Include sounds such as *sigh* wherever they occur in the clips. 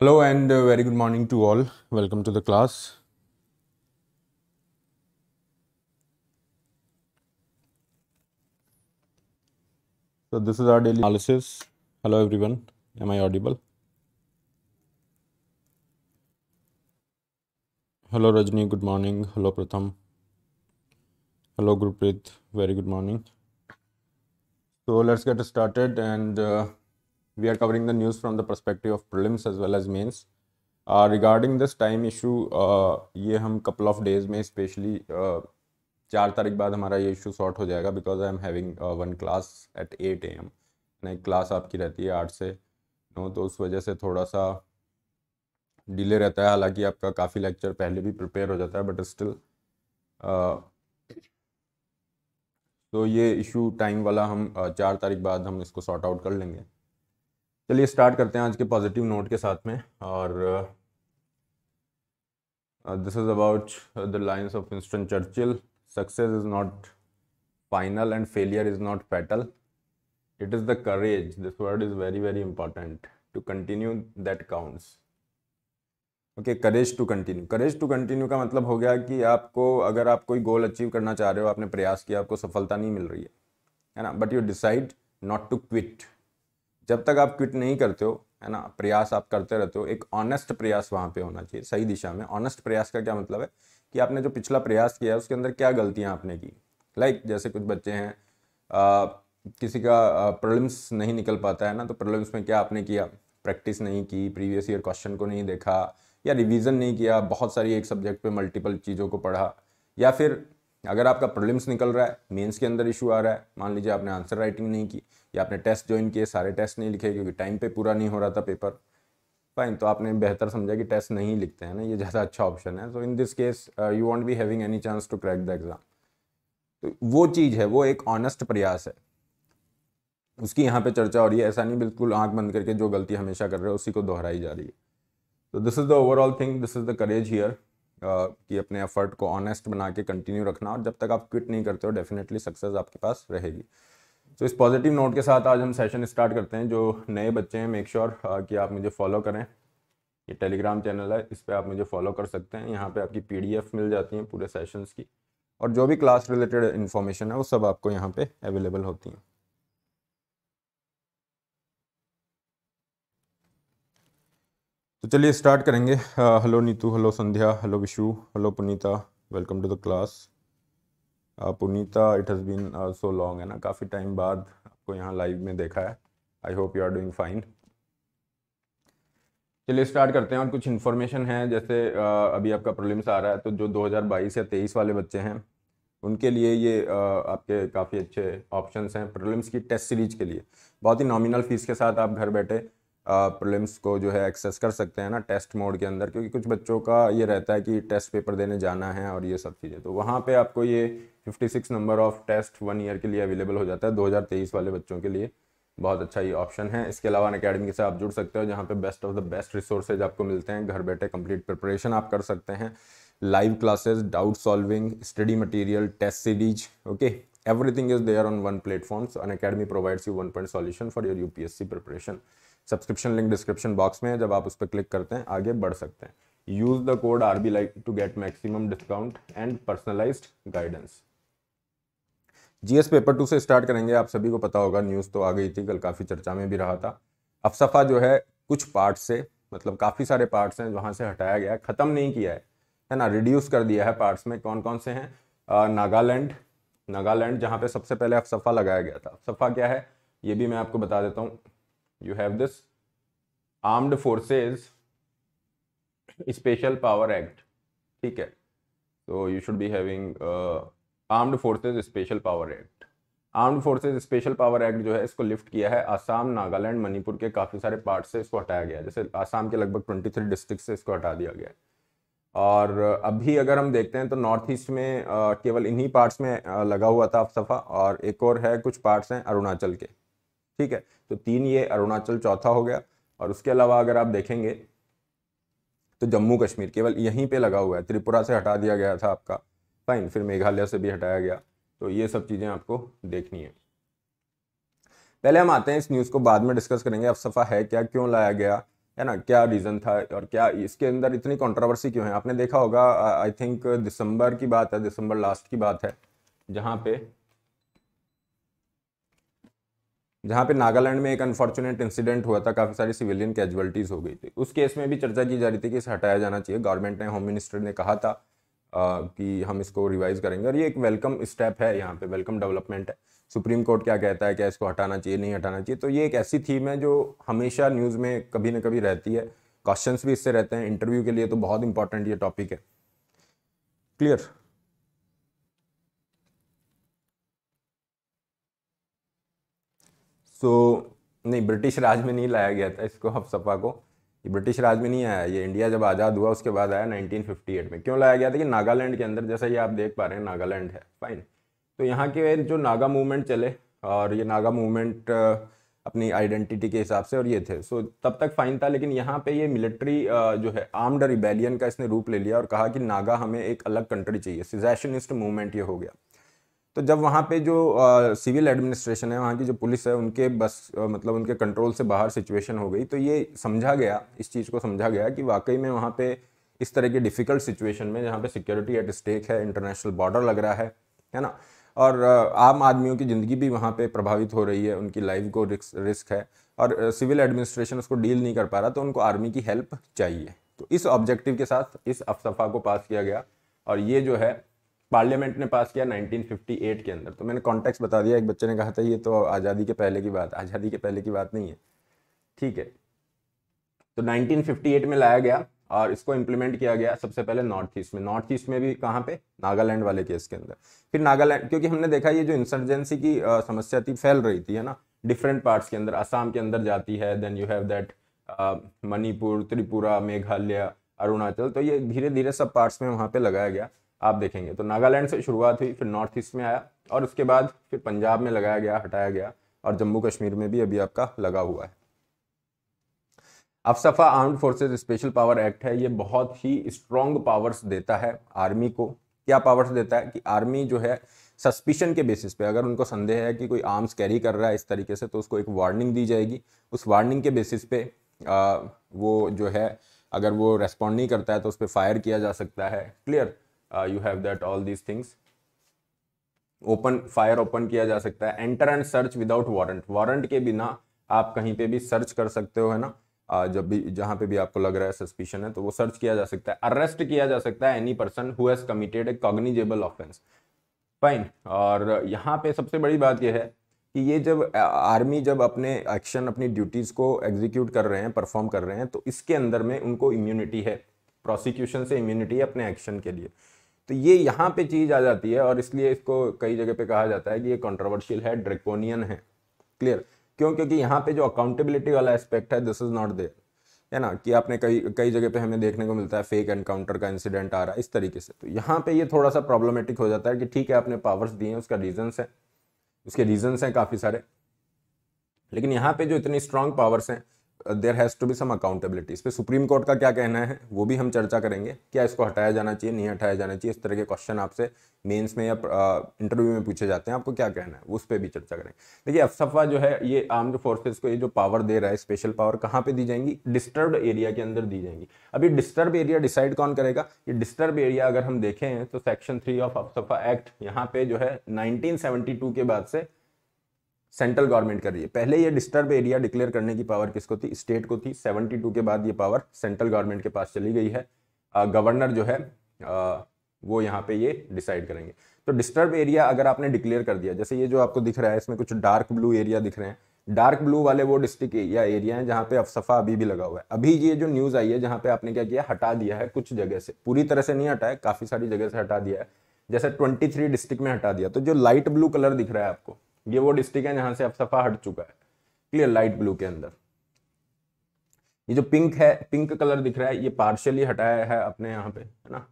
Hello and very good morning to all. Welcome to the class. So this is our daily analysis. Hello everyone. Am I audible? Hello Rajni, good morning. Hello Pratham. Hello Gurpreet, very good morning. So let's get started and uh, we are covering the news from the perspective of prelims as well as mains. Uh, regarding this time issue, uh, ये हम couple of days में specially uh, चार तारीख बाद हमारा ये issue sort हो जाएगा because I am having one class at at A M एक क्लास आपकी रहती है आठ से नो तो उस वजह से थोड़ा सा डिले रहता है हालांकि आपका काफ़ी लेक्चर पहले भी प्रिपेयर हो जाता है बट स्टिल uh, तो ये इशू टाइम वाला हम uh, चार तारीख बाद हम इसको सॉर्ट आउट कर लेंगे चलिए स्टार्ट करते हैं आज के पॉजिटिव नोट के साथ में और this is about the lines of Winston Churchill success is not final and failure is not fatal it is the courage this word is very very important to continue that counts okay courage to continue courage to continue का मतलब हो गया कि आपको अगर आप कोई goal achieve करना चाह रहे हो आपने प्रयास किया आपको सफलता नहीं मिल रही है है ना but you decide not to quit जब तक आप क्विट नहीं करते हो है ना प्रयास आप करते रहते हो एक ऑनेस्ट प्रयास वहाँ पे होना चाहिए सही दिशा में ऑनेस्ट प्रयास का क्या मतलब है कि आपने जो पिछला प्रयास किया है उसके अंदर क्या गलतियाँ आपने की लाइक like, जैसे कुछ बच्चे हैं आ, किसी का प्रॉब्लम्स नहीं निकल पाता है ना तो प्रॉब्लम्स में क्या आपने किया प्रैक्टिस नहीं की प्रीवियस ईयर क्वेश्चन को नहीं देखा या रिविज़न नहीं किया बहुत सारी एक सब्जेक्ट पर मल्टीपल चीज़ों को पढ़ा या फिर अगर आपका प्रॉब्लम्स निकल रहा है मेंस के अंदर इशू आ रहा है मान लीजिए आपने आंसर राइटिंग नहीं की या आपने टेस्ट ज्वाइन किए सारे टेस्ट नहीं लिखे क्योंकि टाइम पे पूरा नहीं हो रहा था पेपर फाइन तो आपने बेहतर समझा कि टेस्ट नहीं लिखते हैं ना ये ज़्यादा अच्छा ऑप्शन है so in this case you won't be having any chance to crack the exam तो वो चीज़ है वो एक ऑनेस्ट प्रयास है उसकी यहाँ पे चर्चा हो रही है ऐसा नहीं बिल्कुल आंख बंद करके जो गलती हमेशा कर रहे हो उसी को दोहराई जा रही है तो this is the overall thing this is the courage here कि अपने एफर्ट को ऑनेस्ट बना के कंटिन्यू रखना और जब तक आप क्विट नहीं करते हो डेफिनेटली सक्सेस आपके पास रहेगी तो so, इस पॉजिटिव नोट के साथ आज हम सेशन स्टार्ट करते हैं जो नए बच्चे हैं मेक श्योर sure, कि आप मुझे फॉलो करें ये टेलीग्राम चैनल है इस पर आप मुझे फॉलो कर सकते हैं यहाँ पे आपकी पीडीएफ मिल जाती है पूरे सेशंस की और जो भी क्लास रिलेटेड इन्फॉर्मेशन है वो सब आपको यहाँ पे अवेलेबल होती हैं तो चलिए स्टार्ट करेंगे hello Neetu hello Sandhya hello Vishu hello Punita welcome to the class Punita it has been so long है ना काफ़ी टाइम बाद आपको यहाँ लाइव में देखा है I hope you are doing fine चलिए स्टार्ट करते हैं और कुछ इन्फॉर्मेशन है जैसे uh, अभी आपका प्रॉब्लम्स आ रहा है तो जो 2022 या 23 वाले बच्चे हैं उनके लिए ये uh, आपके काफ़ी अच्छे ऑप्शंस हैं प्रॉब्लम्स की टेस्ट सीरीज के लिए बहुत ही नॉमिनल फीस के साथ आप घर बैठे प्रिलिम्स को जो है एक्सेस कर सकते हैं ना टेस्ट मोड के अंदर क्योंकि कुछ बच्चों का ये रहता है कि टेस्ट पेपर देने जाना है और ये सब चीज़ें तो वहाँ पे आपको ये 56 number of test one year के लिए अवेलेबल हो जाता है 2023 वाले बच्चों के लिए बहुत अच्छा ये ऑप्शन है इसके अलावा अकेडमी से आप जुड़ सकते हो जहाँ पे best of the best resources आपको मिलते हैं घर बैठे कंप्लीट प्रिपरेशन आप कर सकते हैं live classes doubt solving study material test series okay everything is there on one platforms Unacademy provides you one point solution for your UPSC preparation subscription link description box में है जब आप उस पर क्लिक करते हैं आगे बढ़ सकते हैं use the code R B like to get maximum discount and personalise guidance GS paper two से स्टार्ट करेंगे आप सभी को पता होगा न्यूज़ तो आ गई थी कल काफ़ी चर्चा में भी रहा था अफसफा जो है कुछ पार्ट से मतलब काफ़ी सारे पार्ट्स हैं जहां से हटाया गया है ख़त्म नहीं किया है है ना रिड्यूस कर दिया है पार्ट्स में कौन कौन से हैं नागालैंड नागालैंड जहाँ पे सबसे पहले अफसफा लगाया गया था अफसफा क्या है ये भी मैं आपको बता देता हूँ you have this armed forces special power act ठीक है so you should be having armed armed special power act armed forces special power act जो है इसको लिफ्ट किया है आसाम नागालैंड मणिपुर के काफ़ी सारे पार्ट से इसको हटाया गया जैसे आसाम के लगभग ट्वेंटी थ्री डिस्ट्रिक्ट से इसको हटा दिया गया और अभी अगर हम देखते हैं तो नॉर्थ ईस्ट में uh, केवल इन्हीं पार्ट्स में uh, लगा हुआ था अफसफा और एक और है कुछ पार्ट्स हैं अरुणाचल के ठीक है तो तीन ये अरुणाचल चौथा हो गया और उसके अलावा अगर आप देखेंगे तो जम्मू कश्मीर केवल यहीं पे लगा हुआ है त्रिपुरा से हटा दिया गया था आपका फाइन फिर मेघालय से भी हटाया गया तो ये सब चीज़ें आपको देखनी है पहले हम आते हैं इस न्यूज़ को बाद में डिस्कस करेंगे अफसफा है क्या क्यों लाया गया है ना क्या रीज़न था और क्या इसके अंदर इतनी कंट्रोवर्सी क्यों है आपने देखा होगा आई थिंक दिसंबर की बात है दिसंबर लास्ट की बात है जहाँ पे जहाँ पे नागालैंड में एक अनफॉर्चुनेट इंसिडेंट हुआ था काफ़ी सारी सिविलियन कैजुअलिटीज़ हो गई थी उस केस में भी चर्चा की जा रही थी कि इसे हटाया जाना चाहिए गवर्नमेंट ने होम मिनिस्टर ने कहा था आ, कि हम इसको रिवाइज करेंगे और ये एक वेलकम स्टेप है यहाँ पे वेलकम डेवलपमेंट है सुप्रीम कोर्ट क्या कहता है क्या इसको हटाना चाहिए नहीं हटाना चाहिए तो ये एक ऐसी थीम है जो हमेशा न्यूज़ में कभी ना कभी रहती है क्वेश्चन भी इससे रहते हैं इंटरव्यू के लिए तो बहुत इंपॉर्टेंट ये टॉपिक है क्लियर सो नहीं ब्रिटिश राज में नहीं लाया गया था इसको सपा को ये ब्रिटिश राज में नहीं आया ये इंडिया जब आज़ाद हुआ उसके बाद आया 1958 में क्यों लाया गया था कि नागालैंड के अंदर जैसा ये आप देख पा रहे हैं नागालैंड है फाइन तो यहाँ के जो नागा मूवमेंट चले और ये नागा मूवमेंट अपनी आइडेंटिटी के हिसाब से और ये थे सो तब तक फाइन था लेकिन यहाँ पे ये मिलिट्री जो है आर्म्ड रिबेलियन का इसने रूप ले लिया और कहा कि नागा हमें एक अलग कंट्री चाहिए सिजेशनिस्ट मूवमेंट ये हो गया तो जब वहाँ पे जो सिविल एडमिनिस्ट्रेशन है वहाँ की जो पुलिस है उनके बस आ, मतलब उनके कंट्रोल से बाहर सिचुएशन हो गई तो ये समझा गया इस चीज़ को समझा गया कि वाकई में वहाँ पे इस तरह की डिफ़िकल्ट सिचुएशन में जहाँ पे सिक्योरिटी एट स्टेक है इंटरनेशनल बॉर्डर लग रहा है है ना और आम आदमियों की ज़िंदगी भी वहाँ पे प्रभावित हो रही है उनकी लाइफ को रिस्क रिस्क है और सिविल एडमिनिस्ट्रेशन उसको डील नहीं कर पा रहा तो उनको आर्मी की हेल्प चाहिए तो इस ऑब्जेक्टिव के साथ इस अफसफा को पास किया गया और ये जो है पार्लियामेंट ने पास किया 1958 के अंदर तो मैंने कॉन्टेक्स्ट बता दिया एक बच्चे ने कहा था ये तो आज़ादी के पहले की बात आज़ादी के पहले की बात नहीं है ठीक है तो 1958 में लाया गया और इसको इम्प्लीमेंट किया गया सबसे पहले नॉर्थ ईस्ट में नॉर्थ ईस्ट में भी कहाँ पे नागालैंड वाले केस के अंदर फिर नागालैंड क्योंकि हमने देखा ये जो इंसर्जेंसी की आ, समस्या थी फैल रही थी है ना डिफरेंट पार्ट्स के अंदर आसाम के अंदर जाती है then you have that Manipur Tripura Meghalaya Arunachal तो ये धीरे धीरे सब पार्ट्स में वहाँ पे लगाया गया आप देखेंगे तो नागालैंड से शुरुआत हुई फिर नॉर्थ ईस्ट में आया और उसके बाद फिर पंजाब में लगाया गया हटाया गया और जम्मू कश्मीर में भी अभी आपका लगा हुआ है AFSPA armed forces special power act है ये बहुत ही स्ट्रॉन्ग पावर्स देता है आर्मी को क्या पावर्स देता है कि आर्मी जो है सस्पिशन के बेसिस पे अगर उनको संदेह है कि कोई आर्म्स कैरी कर रहा है इस तरीके से तो उसको एक वार्निंग दी जाएगी उस वार्निंग के बेसिस पे आ, वो जो है अगर वो रेस्पॉन्ड नहीं करता है तो उस पर फायर किया जा सकता है clear uh, you have that all these things open fire open किया जा सकता है enter and search without warrant warrant के बिना आप कहीं पे भी सर्च कर सकते हो है ना uh, जब भी जहां पे भी आपको लग रहा है सस्पिशन है तो वो सर्च किया जा सकता है अरेस्ट किया जा सकता है any person who has committed a cognizable offence fine और यहाँ पे सबसे बड़ी बात यह है कि ये जब आर्मी uh, जब अपने एक्शन अपनी ड्यूटीज़ को एग्जीक्यूट कर रहे हैं परफॉर्म कर रहे हैं तो इसके अंदर में उनको इम्यूनिटी है प्रोसिक्यूशन से इम्यूनिटी है अपने एक्शन के लिए तो ये यहाँ पे चीज़ आ जाती है और इसलिए इसको कई जगह पे कहा जाता है कि ये कंट्रोवर्शियल है ड्रेकोनियन है क्लियर क्यों क्योंकि यहाँ पे जो अकाउंटेबिलिटी वाला एस्पेक्ट है दिस इज नॉट देयर है ना कि आपने कई कई जगह पे हमें देखने को मिलता है फेक एनकाउंटर का इंसिडेंट आ रहा है इस तरीके से तो यहाँ पे ये थोड़ा सा प्रॉब्लमेटिक हो जाता है कि ठीक है आपने पावर्स दिए हैं उसका रीजन्स है उसके रीजन्स हैं काफ़ी सारे लेकिन यहाँ पे जो इतनी स्ट्रांग पावर्स हैं there has to be some accountability इस पर सुप्रीम कोर्ट का क्या कहना है वो भी हम चर्चा करेंगे क्या इसको हटाया जाना चाहिए नहीं हटाया जाना चाहिए इस तरह के क्वेश्चन आपसे मेंस में या इंटरव्यू में पूछे जाते हैं आपको क्या कहना है उस पर भी चर्चा करेंगे देखिए अफसफा जो है ये आर्म्ड फोर्सेज को ये जो पावर दे रहा है स्पेशल पावर कहाँ पर दी जाएंगी डिस्टर्ब एरिया के अंदर दी जाएंगी अब ये डिस्टर्ब एरिया डिसाइड कौन करेगा ये डिस्टर्ब एरिया अगर हम देखें तो section three of AFSPA act यहाँ पे जो है नाइनटीन के बाद से सेंट्रल गवर्नमेंट कर रही है पहले ये डिस्टर्ब एरिया डिक्लेयर करने की पावर किसको थी स्टेट को थी 72 के बाद ये पावर सेंट्रल गवर्नमेंट के पास चली गई है गवर्नर जो है आ, वो यहाँ पे ये डिसाइड करेंगे तो डिस्टर्ब एरिया अगर आपने डिक्लेयर कर दिया जैसे ये जो आपको दिख रहा है इसमें कुछ डार्क ब्लू एरिया दिख रहे हैं डार्क ब्लू वाले वो डिस्ट्रिक्ट या एरिया हैं जहाँ पे अफसफा अभी भी लगा हुआ है अभी ये जो न्यूज़ आई है जहाँ पे आपने क्या किया हटा दिया है कुछ जगह से पूरी तरह से नहीं हटा है काफ़ी सारी जगह से हटा दिया है जैसे 23 डिस्ट्रिक्ट में हटा दिया तो जो लाइट ब्लू कलर दिख रहा है आपको ये वो डिस्ट्रिक्ट है जहां से अब सफा हट चुका है क्लियर लाइट ब्लू के अंदर ये जो पिंक है पिंक कलर दिख रहा है ये पार्शियली हटाया है अपने यहाँ पे है ना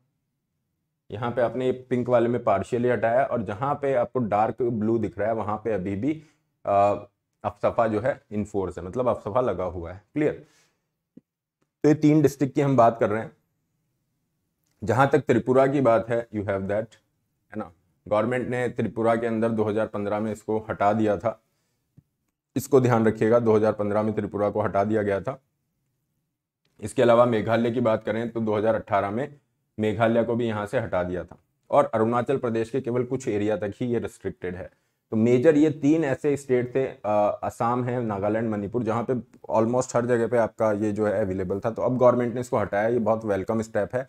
यहाँ पे आपने पिंक वाले में पार्शियली हटाया और जहां पे आपको डार्क ब्लू दिख रहा है वहां पे अभी भी अफसफा जो है इनफोर्स है मतलब अफसफा लगा हुआ है क्लियर तो ये तीन डिस्ट्रिक्ट की हम बात कर रहे हैं जहां तक त्रिपुरा की बात है यू हैव दैट है ना गवर्नमेंट ने त्रिपुरा के अंदर 2015 में इसको हटा दिया था इसको ध्यान रखिएगा 2015 में त्रिपुरा को हटा दिया गया था इसके अलावा मेघालय की बात करें तो 2018 में मेघालय को भी यहाँ से हटा दिया था और अरुणाचल प्रदेश के केवल कुछ एरिया तक ही ये रिस्ट्रिक्टेड है तो मेजर ये तीन ऐसे स्टेट थे असम है नागालैंड मणिपुर जहाँ पे ऑलमोस्ट हर जगह पे आपका ये जो है अवेलेबल था तो अब गवर्नमेंट ने इसको हटाया ये बहुत वेलकम स्टेप है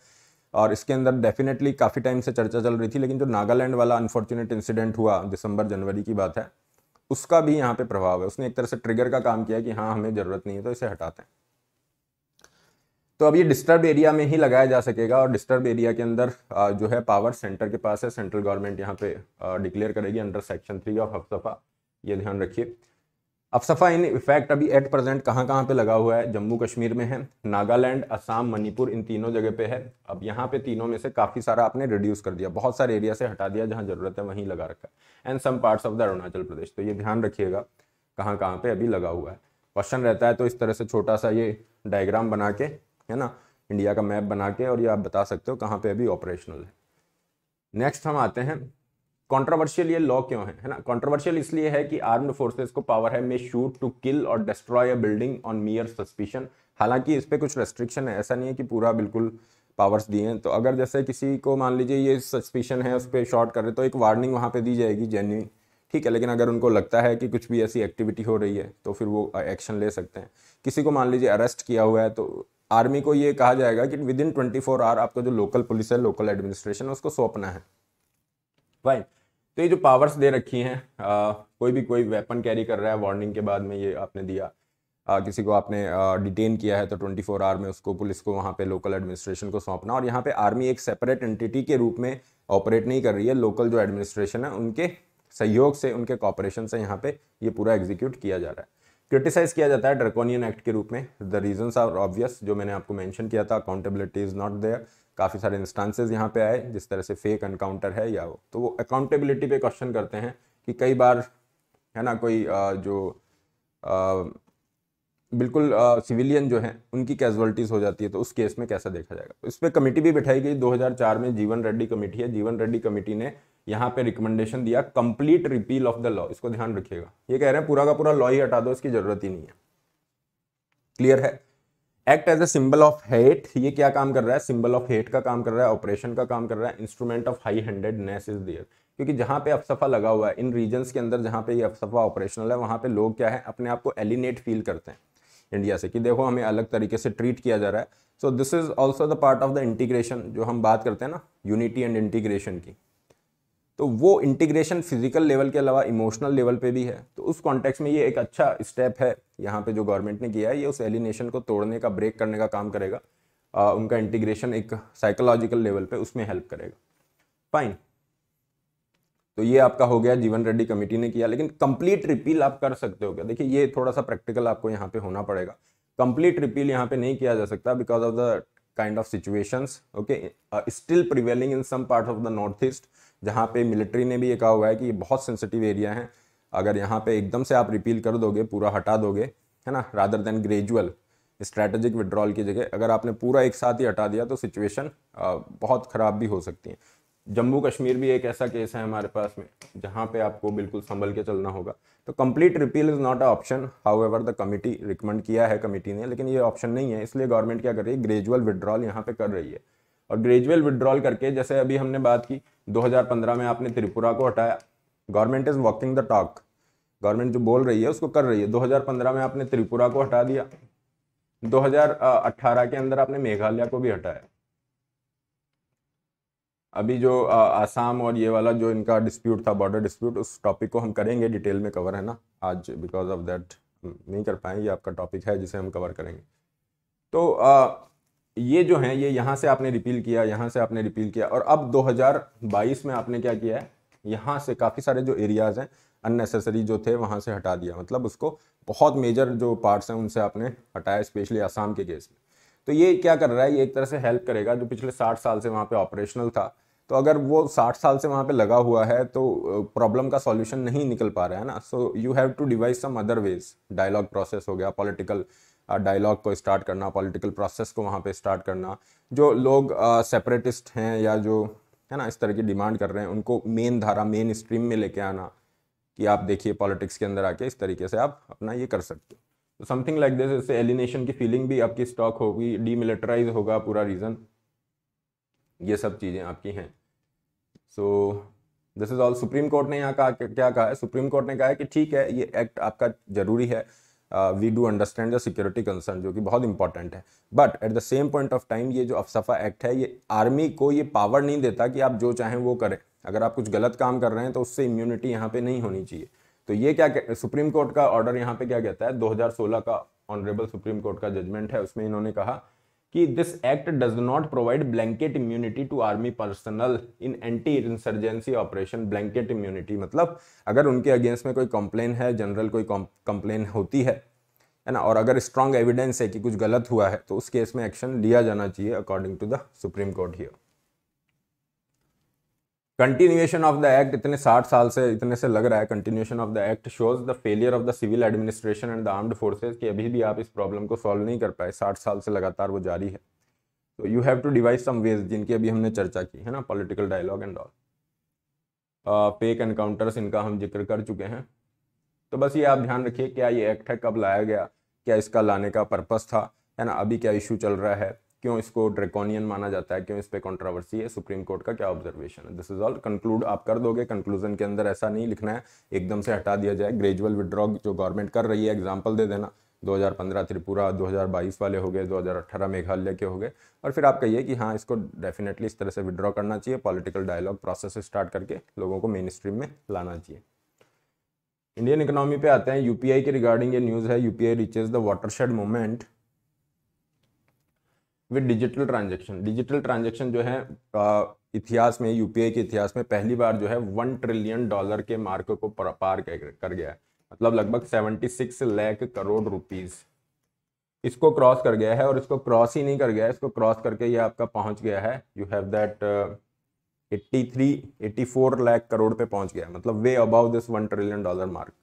और इसके अंदर डेफिनेटली काफ़ी टाइम से चर्चा चल रही थी लेकिन जो नागालैंड वाला अनफॉर्चुनेट इंसिडेंट हुआ दिसंबर जनवरी की बात है उसका भी यहाँ पे प्रभाव है उसने एक तरह से ट्रिगर का काम किया कि हाँ हमें ज़रूरत नहीं है तो इसे हटाते हैं तो अब ये डिस्टर्ब एरिया में ही लगाया जा सकेगा और डिस्टर्ब एरिया के अंदर जो है पावर सेंटर के पास है सेंट्रल गवर्नमेंट यहाँ पे डिक्लेयर करेगी under section three of AFSPA ये ध्यान रखिए अफसफा इन इफेक्ट अभी एट प्रेजेंट कहाँ कहाँ पे लगा हुआ है जम्मू कश्मीर में है नागालैंड असम मणिपुर इन तीनों जगह पे है अब यहाँ पे तीनों में से काफ़ी सारा आपने रिड्यूस कर दिया बहुत सारे एरिया से हटा दिया जहाँ ज़रूरत है वहीं लगा रखा है and some parts of the Arunachal Pradesh तो ये ध्यान रखिएगा कहाँ कहाँ पर अभी लगा हुआ है क्वेश्चन रहता है तो इस तरह से छोटा सा ये डायग्राम बना के है ना इंडिया का मैप बना के और ये आप बता सकते हो कहाँ पर अभी ऑपरेशनल है नेक्स्ट हम आते हैं कंट्रोवर्शियल ये लॉ क्यों है है ना कंट्रोवर्शियल इसलिए है कि आर्म्ड फोर्सेस को पावर है मे शूट टू किल और destroy a building on mere suspicion हालांकि इस पर कुछ रेस्ट्रिक्शन है ऐसा नहीं है कि पूरा बिल्कुल पावर्स दिए हैं तो अगर जैसे किसी को मान लीजिए ये सस्पिशन है उस पर शॉर्ट कर रहे तो एक वार्निंग वहाँ पर दी जाएगी जेन्यून ठीक है लेकिन अगर उनको लगता है कि कुछ भी ऐसी एक्टिविटी हो रही है तो फिर वो एक्शन ले सकते हैं किसी को मान लीजिए अरेस्ट किया हुआ है तो आर्मी को ये कहा जाएगा कि within twenty four hour आपका जो लोकल पुलिस है लोकल एडमिनिस्ट्रेशन है उसको सौंपना है फाइन तो ये जो पावर्स दे रखी हैं कोई भी कोई वेपन कैरी कर रहा है वार्निंग के बाद में ये आपने दिया आ, किसी को आपने डिटेन किया है तो 24 फोर आवर में उसको पुलिस को वहाँ पे लोकल एडमिनिस्ट्रेशन को सौंपना और यहाँ पे आर्मी एक सेपरेट एंटिटी के रूप में ऑपरेट नहीं कर रही है लोकल जो एडमिनिस्ट्रेशन है उनके सहयोग से उनके कॉपरेशन से यहाँ पे ये पूरा एग्जीक्यूट किया जा रहा है क्रिटिसाइज किया जाता है ड्रकोनियन एक्ट के रूप में द रीजन्स आर ऑब्वियस जो मैंने आपको मैंशन किया था अकाउंटेबिलिटी इज़ नॉट देयर काफ़ी सारे इंस्टांसेज यहाँ पे आए जिस तरह से फेक एनकाउंटर है या वो तो वो अकाउंटेबिलिटी पे क्वेश्चन करते हैं कि कई बार है ना कोई आ, जो आ, बिल्कुल सिविलियन जो है उनकी कैजुअलिटीज़ हो जाती है तो उस केस में कैसा देखा जाएगा तो इस पर कमेटी भी बिठाई गई 2004 में जीवन रेड्डी कमेटी है जीवन रेड्डी कमेटी ने यहाँ पे रिकमेंडेशन दिया complete repeal of the law इसको ध्यान रखिएगा ये कह रहे हैं पूरा का पूरा लॉ ही हटा दो इसकी ज़रूरत ही नहीं है क्लियर है act as a symbol of hate ये क्या काम कर रहा है सिंबल ऑफ हेट का काम कर रहा है ऑपरेशन का काम कर रहा है instrument of highness is there क्योंकि जहाँ पे अफसफा लगा हुआ है इन रीजन्स के अंदर जहाँ पे ये अफसफा ऑपरेशनल है वहाँ पे लोग क्या है अपने आप को एलिनेट फील करते हैं इंडिया से कि देखो हमें अलग तरीके से ट्रीट किया जा रहा है so this is also the part of the integration जो हम बात करते हैं ना यूनिटी एंड इंटीग्रेशन की तो वो इंटीग्रेशन फिजिकल लेवल के अलावा इमोशनल लेवल पे भी है तो उस कॉन्टेक्स्ट में ये एक अच्छा स्टेप है यहाँ पे जो गवर्नमेंट ने किया है ये उस एलिनेशन को तोड़ने का ब्रेक करने का काम करेगा आ, उनका इंटीग्रेशन एक साइकोलॉजिकल लेवल पे उसमें हेल्प करेगा फाइन तो ये आपका हो गया जीवन रेड्डी कमेटी ने किया लेकिन कंप्लीट रिपील आप कर सकते हो क्या देखिए ये थोड़ा सा प्रैक्टिकल आपको यहाँ पे होना पड़ेगा कंप्लीट रिपील यहाँ पे नहीं किया जा सकता because of the kind of situations okay still prevailing in some part of the north east जहाँ पे मिलिट्री ने भी ये कहा हुआ है कि ये बहुत सेंसिटिव एरिया है अगर यहाँ पे एकदम से आप रिपील कर दोगे पूरा हटा दोगे है ना rather than gradual strategic withdrawal की जगह अगर आपने पूरा एक साथ ही हटा दिया तो सिचुएशन बहुत ख़राब भी हो सकती है जम्मू कश्मीर भी एक ऐसा केस है हमारे पास में जहाँ पे आपको बिल्कुल संभल के चलना होगा तो complete repeal is not a option however the committee recommend किया है कमेटी ने लेकिन ये ऑप्शन नहीं है इसलिए गवर्नमेंट क्या कर रही है ग्रेजुअल विड्रॉल यहाँ पे कर रही है और ग्रेजुअल विड्रॉल करके जैसे अभी हमने बात की 2015 में आपने त्रिपुरा को हटाया government is walking the talk government जो बोल रही है उसको कर रही है 2015 में आपने त्रिपुरा को हटा दिया 2018 के अंदर आपने मेघालय को भी हटाया अभी जो आसाम और ये वाला जो इनका डिस्प्यूट था बॉर्डर डिस्प्यूट उस टॉपिक को हम करेंगे डिटेल में कवर है ना आज बिकॉज ऑफ दैट नहीं कर पाएंगे आपका टॉपिक है जिसे हम कवर करेंगे तो आ, ये जो है ये यहाँ से आपने रिपील किया यहाँ से आपने रिपील किया और अब 2022 में आपने क्या किया है यहाँ से काफ़ी सारे जो एरियाज़ हैं अननेसेसरी जो थे वहाँ से हटा दिया मतलब उसको बहुत मेजर जो पार्ट्स हैं उनसे आपने हटाया स्पेशली आसाम के केस में तो ये क्या कर रहा है ये एक तरह से हेल्प करेगा जो पिछले साठ साल से वहाँ पर ऑपरेशनल था तो अगर वो साठ साल से वहाँ पर लगा हुआ है तो प्रॉब्लम का सॉल्यूशन नहीं निकल पा रहा है ना so you have to devise some other ways dialogue process हो गया पॉलिटिकल डायलॉग को स्टार्ट करना पॉलिटिकल प्रोसेस को वहाँ पे स्टार्ट करना जो लोग सेपरेटिस्ट हैं या जो है ना इस तरह की डिमांड कर रहे हैं उनको मेन धारा मेन स्ट्रीम में लेके आना कि आप देखिए पॉलिटिक्स के अंदर आके इस तरीके से आप अपना ये कर सकते हो तो समथिंग लाइक दिस इससे एलिनेशन की फीलिंग भी आपकी स्टॉक होगी डीमिलिटराइज होगा पूरा रीज़न ये सब चीज़ें आपकी हैं so this is all Supreme Court ने यहाँ कहा क्या कहा है सुप्रीम कोर्ट ने कहा है कि ठीक है ये एक्ट आपका ज़रूरी है we do understand the security concern जो कि बहुत इंपॉर्टेंट है but at the same point of time ये जो अफसफा एक्ट है ये आर्मी को ये पावर नहीं देता कि आप जो चाहें वो करें अगर आप कुछ गलत काम कर रहे हैं तो उससे इम्यूनिटी यहाँ पे नहीं होनी चाहिए तो ये क्या सुप्रीम कोर्ट का ऑर्डर यहाँ पे क्या कहता है 2016 का ऑनरेबल सुप्रीम कोर्ट का जजमेंट है उसमें इन्होंने कहा कि this act does not provide blanket immunity to army personnel in anti insurgency operation blanket immunity मतलब अगर उनके अगेंस्ट में कोई कंप्लेन है जनरल कोई कंप्लेन होती है है ना और अगर स्ट्रांग एविडेंस है कि कुछ गलत हुआ है तो उस केस में एक्शन लिया जाना चाहिए according to the Supreme Court here continuation of the act इतने साठ साल से इतने से लग रहा है continuation of the act shows the failure of the civil administration and the armed forces कि अभी भी आप इस प्रॉब्लम को सॉल्व नहीं कर पाए साठ साल से लगातार वो जारी है तो you have to devise some ways जिनकी अभी हमने चर्चा की है ना political dialogue and all fake encounters इनका हम जिक्र कर चुके हैं तो बस ये आप ध्यान रखिए क्या ये एक्ट है कब लाया गया क्या इसका लाने का पर्पज़ था है ना अभी क्या इशू चल रहा है क्यों इसको ड्रेकोनियन माना जाता है क्यों इस पर कॉन्ट्रावर्सी है सुप्रीम कोर्ट का क्या ऑब्जर्वेशन है दिस इज ऑल कंक्लूड आप कर दोगे कंक्लूजन के अंदर ऐसा नहीं लिखना है एकदम से हटा दिया जाए ग्रेजुअल विड्रॉ जो गवर्नमेंट कर रही है एग्जाम्पल दे देना 2015 त्रिपुरा 2022 वाले हो गए 2018 मेघालय के हो गए और फिर आप कहिए कि हाँ इसको डेफिनेटली इस तरह से विड्रॉ करना चाहिए पॉलिटिकल डायलॉग प्रोसेस स्टार्ट करके लोगों को मेन स्ट्रीम में लाना चाहिए इंडियन इकोनॉमी पे आते हैं यूपीआई के रिगार्डिंग ये न्यूज़ है UPI reaches the watershed moment with digital transaction digital transaction जो है इतिहास में यूपीआई के इतिहास में पहली बार जो है वन ट्रिलियन डॉलर के मार्क को पार कर गया है मतलब लगभग seventy six lakh crore rupees इसको क्रॉस कर गया है और इसको क्रॉस ही नहीं कर गया है इसको क्रॉस करके ये आपका पहुंच गया है you have that eighty three eighty four lakh crore पे पहुंच गया है मतलब way above this one trillion dollar mark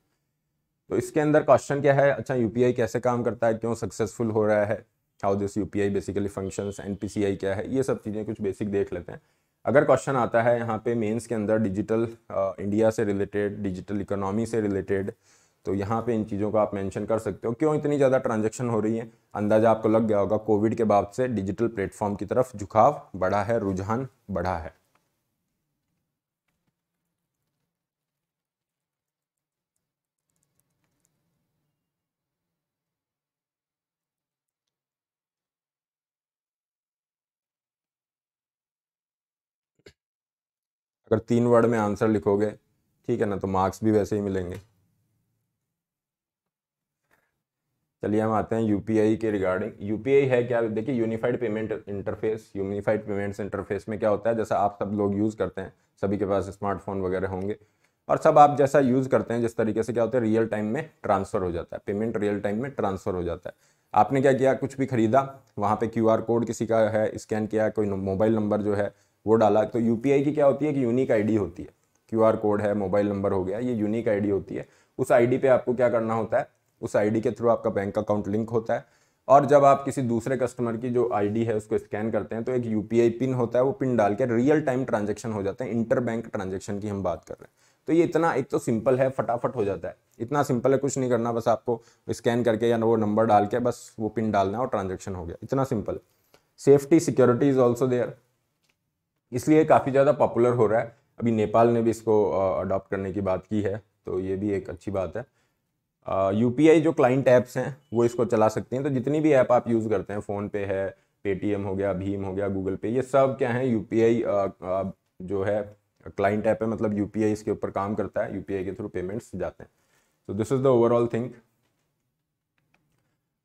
तो इसके अंदर क्वेश्चन क्या है अच्छा यूपीआई कैसे काम करता है क्यों सक्सेसफुल हो रहा है how this U P basically functions an क्या है ये सब चीज़ें कुछ बेसिक देख लेते हैं अगर क्वेश्चन आता है यहाँ पे मेंस के अंदर डिजिटल इंडिया uh, से रिलेटेड डिजिटल इकोनॉमी से रिलेटेड तो यहाँ पे इन चीज़ों को आप मेंशन कर सकते हो क्यों इतनी ज़्यादा ट्रांजैक्शन हो रही है अंदाजा आपको लग गया होगा कोविड के बाद से डिजिटल प्लेटफॉर्म की तरफ झुकाव बढ़ा है रुझान बढ़ा है अगर तीन वर्ड में आंसर लिखोगे ठीक है ना तो मार्क्स भी वैसे ही मिलेंगे चलिए हम आते हैं यूपीआई के रिगार्डिंग यूपीआई है क्या देखिए unified payment interface unified payments interface में क्या होता है जैसा आप सब लोग यूज़ करते हैं सभी के पास स्मार्टफोन वगैरह होंगे और सब आप जैसा यूज़ करते हैं जिस तरीके से क्या होता है रियल टाइम में ट्रांसफ़र हो जाता है पेमेंट रियल टाइम में ट्रांसफ़र हो जाता है आपने क्या किया कुछ भी खरीदा वहाँ पर क्यू कोड किसी का है स्कैन किया कोई मोबाइल नंबर जो है वो डाला तो यू की क्या होती है कि यूनिक आई होती है क्यू कोड है मोबाइल नंबर हो गया ये यूनिक आई होती है उस आई पे आपको क्या करना होता है उस आई के थ्रू आपका बैंक अकाउंट लिंक होता है और जब आप किसी दूसरे कस्टमर की जो आईडी है उसको स्कैन करते हैं तो एक यू पिन होता है वो पिन डाल के रियल टाइम ट्रांजेक्शन हो जाते हैं इंटर बैंक ट्रांजेक्शन की हम बात कर रहे हैं तो ये इतना एक तो सिंपल है फटाफट हो जाता है इतना सिंपल है कुछ नहीं करना बस आपको स्कैन करके या वो नंबर डाल के बस वो पिन डालना है और ट्रांजेक्शन हो गया इतना simple safety security is also there इसलिए काफ़ी ज़्यादा पॉपुलर हो रहा है अभी नेपाल ने भी इसको अडॉप्ट करने की बात की है तो ये भी एक अच्छी बात है यू आई जो क्लाइंट ऐप्स हैं वो इसको चला सकते हैं तो जितनी भी ऐप आप यूज़ करते हैं फ़ोनपे है पेटीएम हो गया भीम हो गया गूगल पे ये सब क्या है यू पी आई जो है क्लाइंट ऐप है मतलब यू इसके ऊपर काम करता है यू के थ्रू पेमेंट्स जाते हैं so this is the overall thing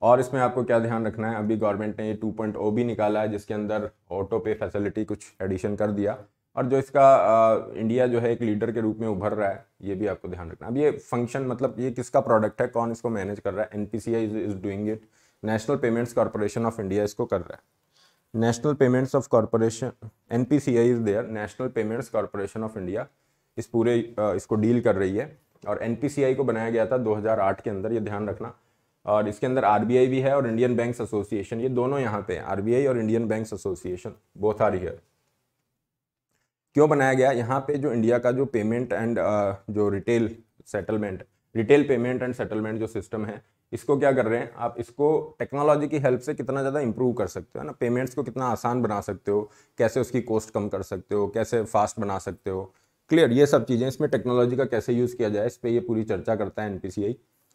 और इसमें आपको क्या ध्यान रखना है अभी गवर्नमेंट ने ये टू पॉइंट ओ भी निकाला है जिसके अंदर ऑटो पे फैसिलिटी कुछ एडिशन कर दिया और जो इसका आ, इंडिया जो है एक लीडर के रूप में उभर रहा है ये भी आपको ध्यान रखना है अब ये फंक्शन मतलब ये किसका प्रोडक्ट है कौन इसको मैनेज कर रहा है N P C I is doing it national payments corporation of India इसको कर रहा है national payments of corporation N P C I is there national payments corporation of India इस पूरे आ, इसको डील कर रही है और एन पी सी आई को बनाया गया था दो हज़ार आठ के अंदर ये ध्यान रखना और इसके अंदर आर भी है और इंडियन बैंक्स एसोसिएशन ये दोनों यहाँ पे आर बी और Indian banks association both are here क्यों बनाया गया यहाँ पे जो इंडिया का जो पेमेंट एंड uh, जो retail settlement retail payment and settlement जो सिस्टम है इसको क्या कर रहे हैं आप इसको टेक्नोलॉजी की हेल्प से कितना ज़्यादा इंप्रूव कर सकते हो ना पेमेंट्स को कितना आसान बना सकते हो कैसे उसकी कॉस्ट कम कर सकते हो कैसे फास्ट बना सकते हो क्लियर ये सब चीज़ें इसमें टेक्नोलॉजी का कैसे यूज़ किया जाए इस पर ये पूरी चर्चा करता है एन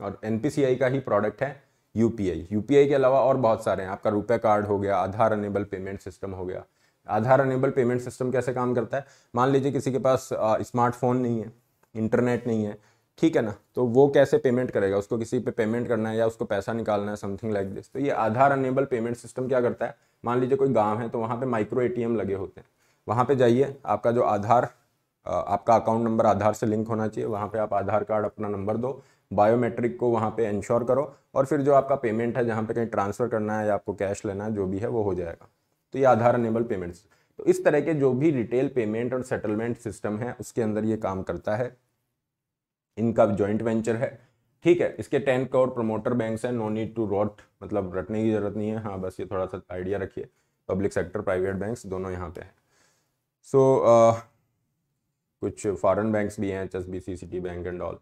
और एन का ही प्रोडक्ट है यू पी के अलावा और बहुत सारे हैं आपका रुपये कार्ड हो गया आधार अनेबल पेमेंट सिस्टम हो गया आधार अनेबल पेमेंट सिस्टम कैसे काम करता है मान लीजिए किसी के पास स्मार्टफोन नहीं है इंटरनेट नहीं है ठीक है ना तो वो कैसे पेमेंट करेगा उसको किसी पे पेमेंट करना है या उसको पैसा निकालना है समथिंग लाइक दिस तो ये आधार अनेबल पेमेंट सिस्टम क्या करता है मान लीजिए कोई गांव है तो वहाँ पे माइक्रो एटीएम लगे होते हैं वहाँ पे जाइए आपका जो आधार आपका अकाउंट नंबर आधार से लिंक होना चाहिए वहाँ पे आप आधार कार्ड अपना नंबर दो बायोमेट्रिक को वहाँ पे इंश्योर करो और फिर जो आपका पेमेंट है जहाँ पे कहीं ट्रांसफ़र करना है या आपको कैश लेना है जो भी है वो हो जाएगा तो ये आधार अनेबल पेमेंट्स तो इस तरह के जो भी रिटेल पेमेंट और सेटलमेंट सिस्टम है उसके अंदर ये काम करता है इनका जॉइंट वेंचर है ठीक है इसके टेन करोड़ प्रमोटर बैंक्स हैं नो नीड टू रॉट मतलब रटने की ज़रूरत नहीं है हाँ बस ये थोड़ा सा आइडिया रखिए पब्लिक सेक्टर प्राइवेट बैंक्स दोनों यहाँ पे हैं सो so, uh, कुछ फॉरेन बैंक्स भी हैं H S B C Citi bank and all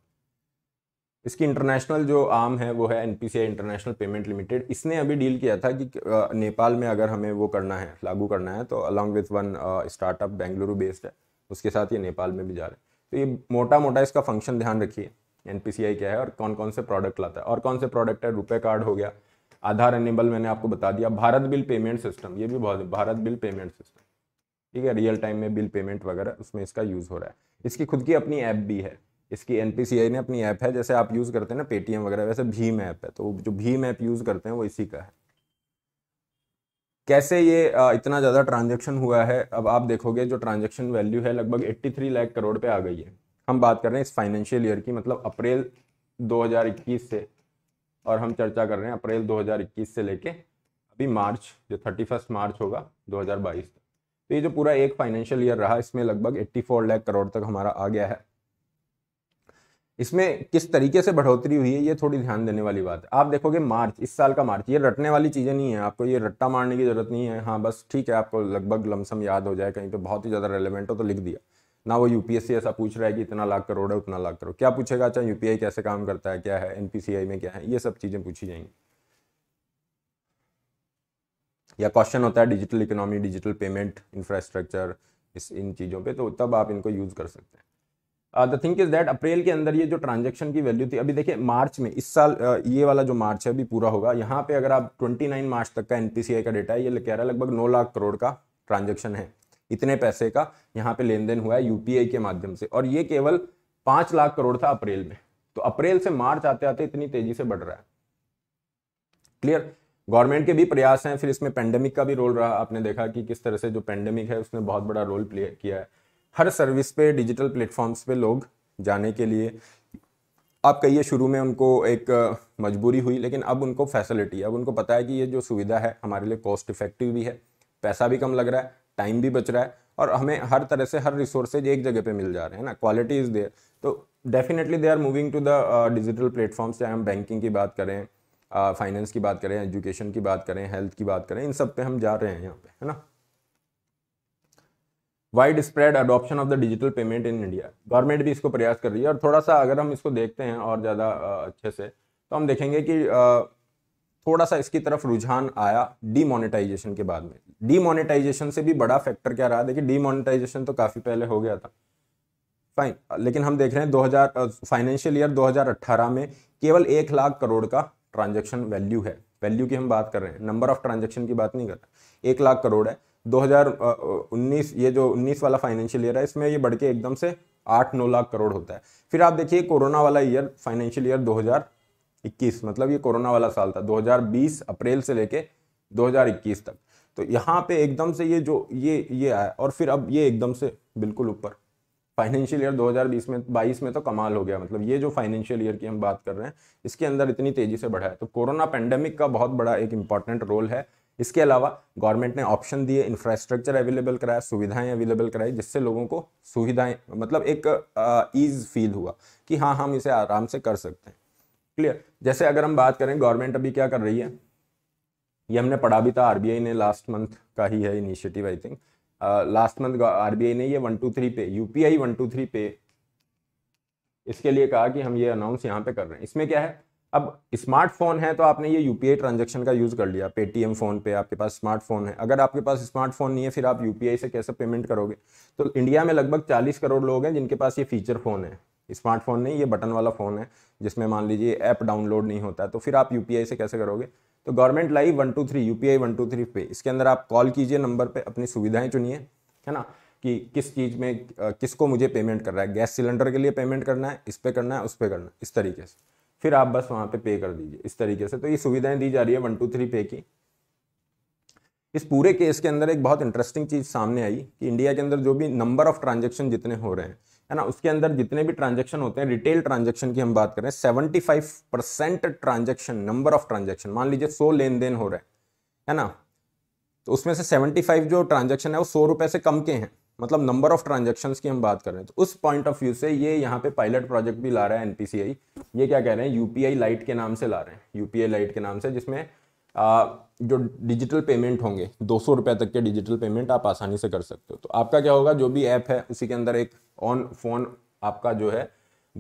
इसकी इंटरनेशनल जो आम है वो है एन इंटरनेशनल पेमेंट लिमिटेड इसने अभी डील किया था कि नेपाल में अगर हमें वो करना है लागू करना है तो along with one startup Bengaluru based है उसके साथ ये नेपाल में भी जा रहे हैं तो ये मोटा मोटा इसका फंक्शन ध्यान रखिए एन क्या है और कौन कौन से प्रोडक्ट लाता है और कौन से प्रोडक्ट है रुपये कार्ड हो गया आधार एनेबल मैंने आपको बता दिया भारत बिल पेमेंट सिस्टम ये भी बहुत भारत बिल पेमेंट सिस्टम ठीक है रियल टाइम में बिल पेमेंट वगैरह उसमें इसका यूज़ हो रहा है इसकी खुद की अपनी ऐप भी है इसकी एन ने अपनी ऐप है जैसे आप यूज़ करते हैं ना पेटीएम वगैरह वैसे भीम ऐप है तो जो भीम ऐप यूज़ करते हैं वो इसी का है कैसे ये इतना ज़्यादा ट्रांजेक्शन हुआ है अब आप देखोगे जो ट्रांजेक्शन वैल्यू है लगभग एट्टी थ्री लाख करोड़ पे आ गई है हम बात कर रहे हैं इस फाइनेंशियल ईयर की मतलब अप्रैल 2021 से और हम चर्चा कर रहे हैं अप्रैल 2021 से लेके अभी मार्च जो थर्टी मार्च होगा 2022 तक तो ये जो पूरा एक फाइनेंशियल ईयर रहा इसमें लगभग फोर लाख करोड़ तक हमारा आ गया है इसमें किस तरीके से बढ़ोतरी हुई है ये थोड़ी ध्यान देने वाली बात है आप देखोगे मार्च इस साल का मार्च ये रटने वाली चीज़ें नहीं है आपको ये रट्टा मारने की ज़रूरत नहीं है हाँ बस ठीक है आपको लगभग लमसम याद हो जाए कहीं पे बहुत ही ज़्यादा रेलिवेंट हो तो लिख दिया ना वो यूपीएससी ऐसा पूछ रहा है कि इतना लाख करोड़ है उतना लाख करोड़ क्या पूछेगा अच्छा यूपीआई कैसे काम करता है क्या है एनपीसीआई में क्या है ये सब चीज़ें पूछी जाएंगी या क्वेश्चन होता है digital economy digital payment infrastructure इस इन चीज़ों पे तो तब आप इनको यूज़ कर सकते हैं the thing is that April के अंदर ये जो ट्रांजेक्शन की वैल्यू थी अभी देखिए मार्च में इस साल uh, ये वाला जो मार्च है अभी पूरा होगा यहाँ पे अगर आप 29 मार्च तक का एन का डेटा है ये कह रहा है लगभग नौ लाख करोड़ का ट्रांजेक्शन है इतने पैसे का यहाँ पे लेन देन हुआ है यूपीआई के माध्यम से और ये केवल पाँच लाख करोड़ था अप्रैल में तो अप्रैल से मार्च आते आते इतनी तेजी से बढ़ रहा है क्लियर गवर्नमेंट के भी प्रयास हैं फिर इसमें पेंडेमिक का भी रोल रहा आपने देखा कि किस तरह से जो पेंडेमिक है उसने बहुत बड़ा रोल प्ले किया है हर सर्विस पे डिजिटल प्लेटफॉर्म्स पे लोग जाने के लिए आप कहिए शुरू में उनको एक मजबूरी हुई लेकिन अब उनको फैसिलिटी अब उनको पता है कि ये जो सुविधा है हमारे लिए कॉस्ट इफेक्टिव भी है पैसा भी कम लग रहा है टाइम भी बच रहा है और हमें हर तरह से हर रिसोर्सेज एक जगह पे मिल जा रहे हैं ना क्वालिटी इज़ देयर तो definitely they are moving to the digital platforms चाहे हम बैंकिंग की बात करें फाइनेंस uh, की बात करें एजुकेशन की बात करें हेल्थ की बात करें इन सब पे हम जा रहे हैं यहाँ पे है ना wide spread adoption of the digital payment in India government भी इसको प्रयास कर रही है और थोड़ा सा अगर हम इसको देखते हैं और ज़्यादा अच्छे से तो हम देखेंगे कि थोड़ा सा इसकी तरफ रुझान आया डीमोनेटाइजेशन के बाद में डीमोनेटाइजेशन से भी बड़ा फैक्टर क्या रहा देखिए डीमोनेटाइजेशन तो काफ़ी पहले हो गया था फाइन लेकिन हम देख रहे हैं 2000 फाइनेंशियल ईयर 2018 में केवल एक लाख करोड़ का ट्रांजेक्शन वैल्यू है वैल्यू की हम बात कर रहे हैं नंबर ऑफ ट्रांजेक्शन की बात नहीं कर रहे एक लाख करोड़ है 2019 ये जो 19 वाला फाइनेंशियल ईयर है इसमें ये बढ़ के एकदम से आठ नौ लाख करोड़ होता है फिर आप देखिए कोरोना वाला ईयर फाइनेंशियल ईयर 2021 मतलब ये कोरोना वाला साल था 2020 अप्रैल से लेके 2021 तक तो यहाँ पे एकदम से ये जो ये ये आया और फिर अब ये एकदम से बिल्कुल ऊपर फाइनेंशियल ईयर 2020 में 22 में तो कमाल हो गया मतलब ये जो फाइनेंशियल ईयर की हम बात कर रहे हैं इसके अंदर इतनी तेजी से बढ़ा है तो कोरोना पेंडेमिक का बहुत बड़ा एक इंपॉर्टेंट रोल है इसके अलावा गवर्नमेंट ने ऑप्शन दिए इंफ्रास्ट्रक्चर अवेलेबल कराया सुविधाएं अवेलेबल कराई जिससे लोगों को सुविधाएं मतलब एक ईज फील हुआ कि हाँ हम इसे आराम से कर सकते हैं क्लियर जैसे अगर हम बात करें गवर्नमेंट अभी क्या कर रही है ये हमने पढ़ा भी था आरबीआई ने लास्ट मंथ का ही है initiative I think last month RBI ने ये one two three pay UPI one two three pay इसके लिए कहा कि हम ये अनाउंस यहाँ पे कर रहे हैं इसमें क्या है अब स्मार्टफोन है तो आपने ये यू पी ट्रांजेक्शन का यूज़ कर लिया पेटीएम फ़ोन पे आपके पास स्मार्टफोन है अगर आपके पास स्मार्टफोन नहीं है फिर आप यू से कैसे पेमेंट करोगे तो इंडिया में लगभग 40 करोड़ लोग हैं जिनके पास ये फीचर फ़ोन है स्मार्टफोन नहीं ये बटन वाला फ़ोन है जिसमें मान लीजिए ऐप डाउनलोड नहीं होता तो फिर आप यू से कैसे करोगे तो गवर्नमेंट लाई one two three U P I one two three pay इसके अंदर आप कॉल कीजिए नंबर पर अपनी सुविधाएँ चुनिए है ना कि किस चीज़ में किसको मुझे पेमेंट करना है गैस सिलेंडर के लिए पेमेंट करना है इस पर करना है उस पर करना है इस तरीके से फिर आप बस वहाँ पे पे कर दीजिए इस तरीके से तो ये सुविधाएं दी जा रही है वन टू थ्री पे की इस पूरे केस के अंदर एक बहुत इंटरेस्टिंग चीज़ सामने आई कि इंडिया के अंदर जो भी नंबर ऑफ ट्रांजेक्शन जितने हो रहे हैं है ना उसके अंदर जितने भी ट्रांजेक्शन होते हैं रिटेल ट्रांजेक्शन की हम बात करें seventy five percent transaction number of transaction मान लीजिए सौ लेन देन हो रहे हैं है ना तो उसमें से फाइव जो ट्रांजेक्शन है वो सौ रुपये से कम के हैं मतलब नंबर ऑफ ट्रांजेक्शन की हम बात कर रहे हैं तो उस पॉइंट ऑफ व्यू से ये यहाँ पे पायलट प्रोजेक्ट भी ला रहा है एनपीसीआई ये क्या कह रहे हैं यूपीआई लाइट के नाम से ला रहे हैं यूपीआई लाइट के नाम से जिसमें आ, जो डिजिटल पेमेंट होंगे दो सौ रुपये तक के डिजिटल पेमेंट आप आसानी से कर सकते हो तो आपका क्या होगा जो भी ऐप है उसी के अंदर एक ऑन फोन आपका जो है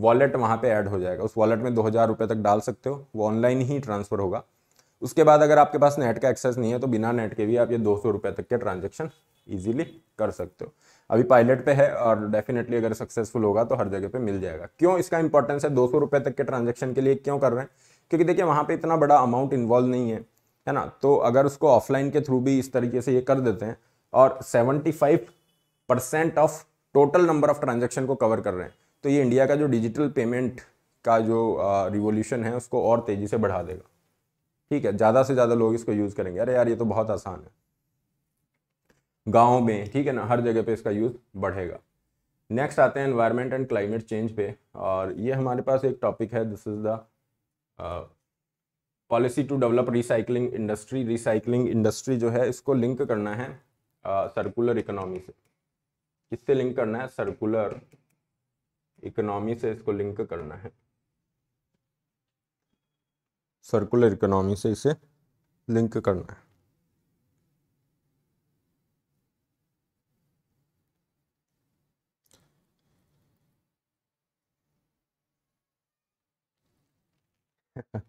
वॉलेट वहाँ पे ऐड हो जाएगा उस वॉलेट में दो हज़ार रुपये तक डाल सकते हो वो ऑनलाइन ही ट्रांसफ़र होगा उसके बाद अगर आपके पास नेट का एक्सेस नहीं है तो बिना नेट के भी आप ये दो सौ रुपये तक के ट्रांजेक्शन ईजिली कर सकते हो अभी पायलट पे है और डेफिनेटली अगर सक्सेसफुल होगा तो हर जगह पे मिल जाएगा क्यों इसका इंपॉर्टेंस है दो सौ रुपये तक के ट्रांजेक्शन के लिए क्यों कर रहे हैं क्योंकि देखिए वहाँ पे इतना बड़ा अमाउंट इन्वॉल्व नहीं है है ना तो अगर उसको ऑफलाइन के थ्रू भी इस तरीके से ये कर देते हैं और seventy five percent of total number of transaction को कवर कर रहे हैं तो ये इंडिया का जो डिजिटल पेमेंट का जो रिवोल्यूशन है उसको और तेज़ी से बढ़ा देगा ठीक है ज़्यादा से ज़्यादा लोग इसको यूज़ करेंगे अरे यार ये तो बहुत आसान है गाँव में ठीक है ना हर जगह पे इसका यूज़ बढ़ेगा नेक्स्ट आते हैं इन्वायरमेंट एंड क्लाइमेट चेंज पे और ये हमारे पास एक टॉपिक है this is the policy to develop recycling industry recycling industry जो है इसको लिंक करना है सर्कुलर uh, इकोनॉमी से किससे लिंक करना है सर्कुलर इकोनॉमी से इसको लिंक करना है सर्कुलर इकोनॉमी से इसे लिंक करना है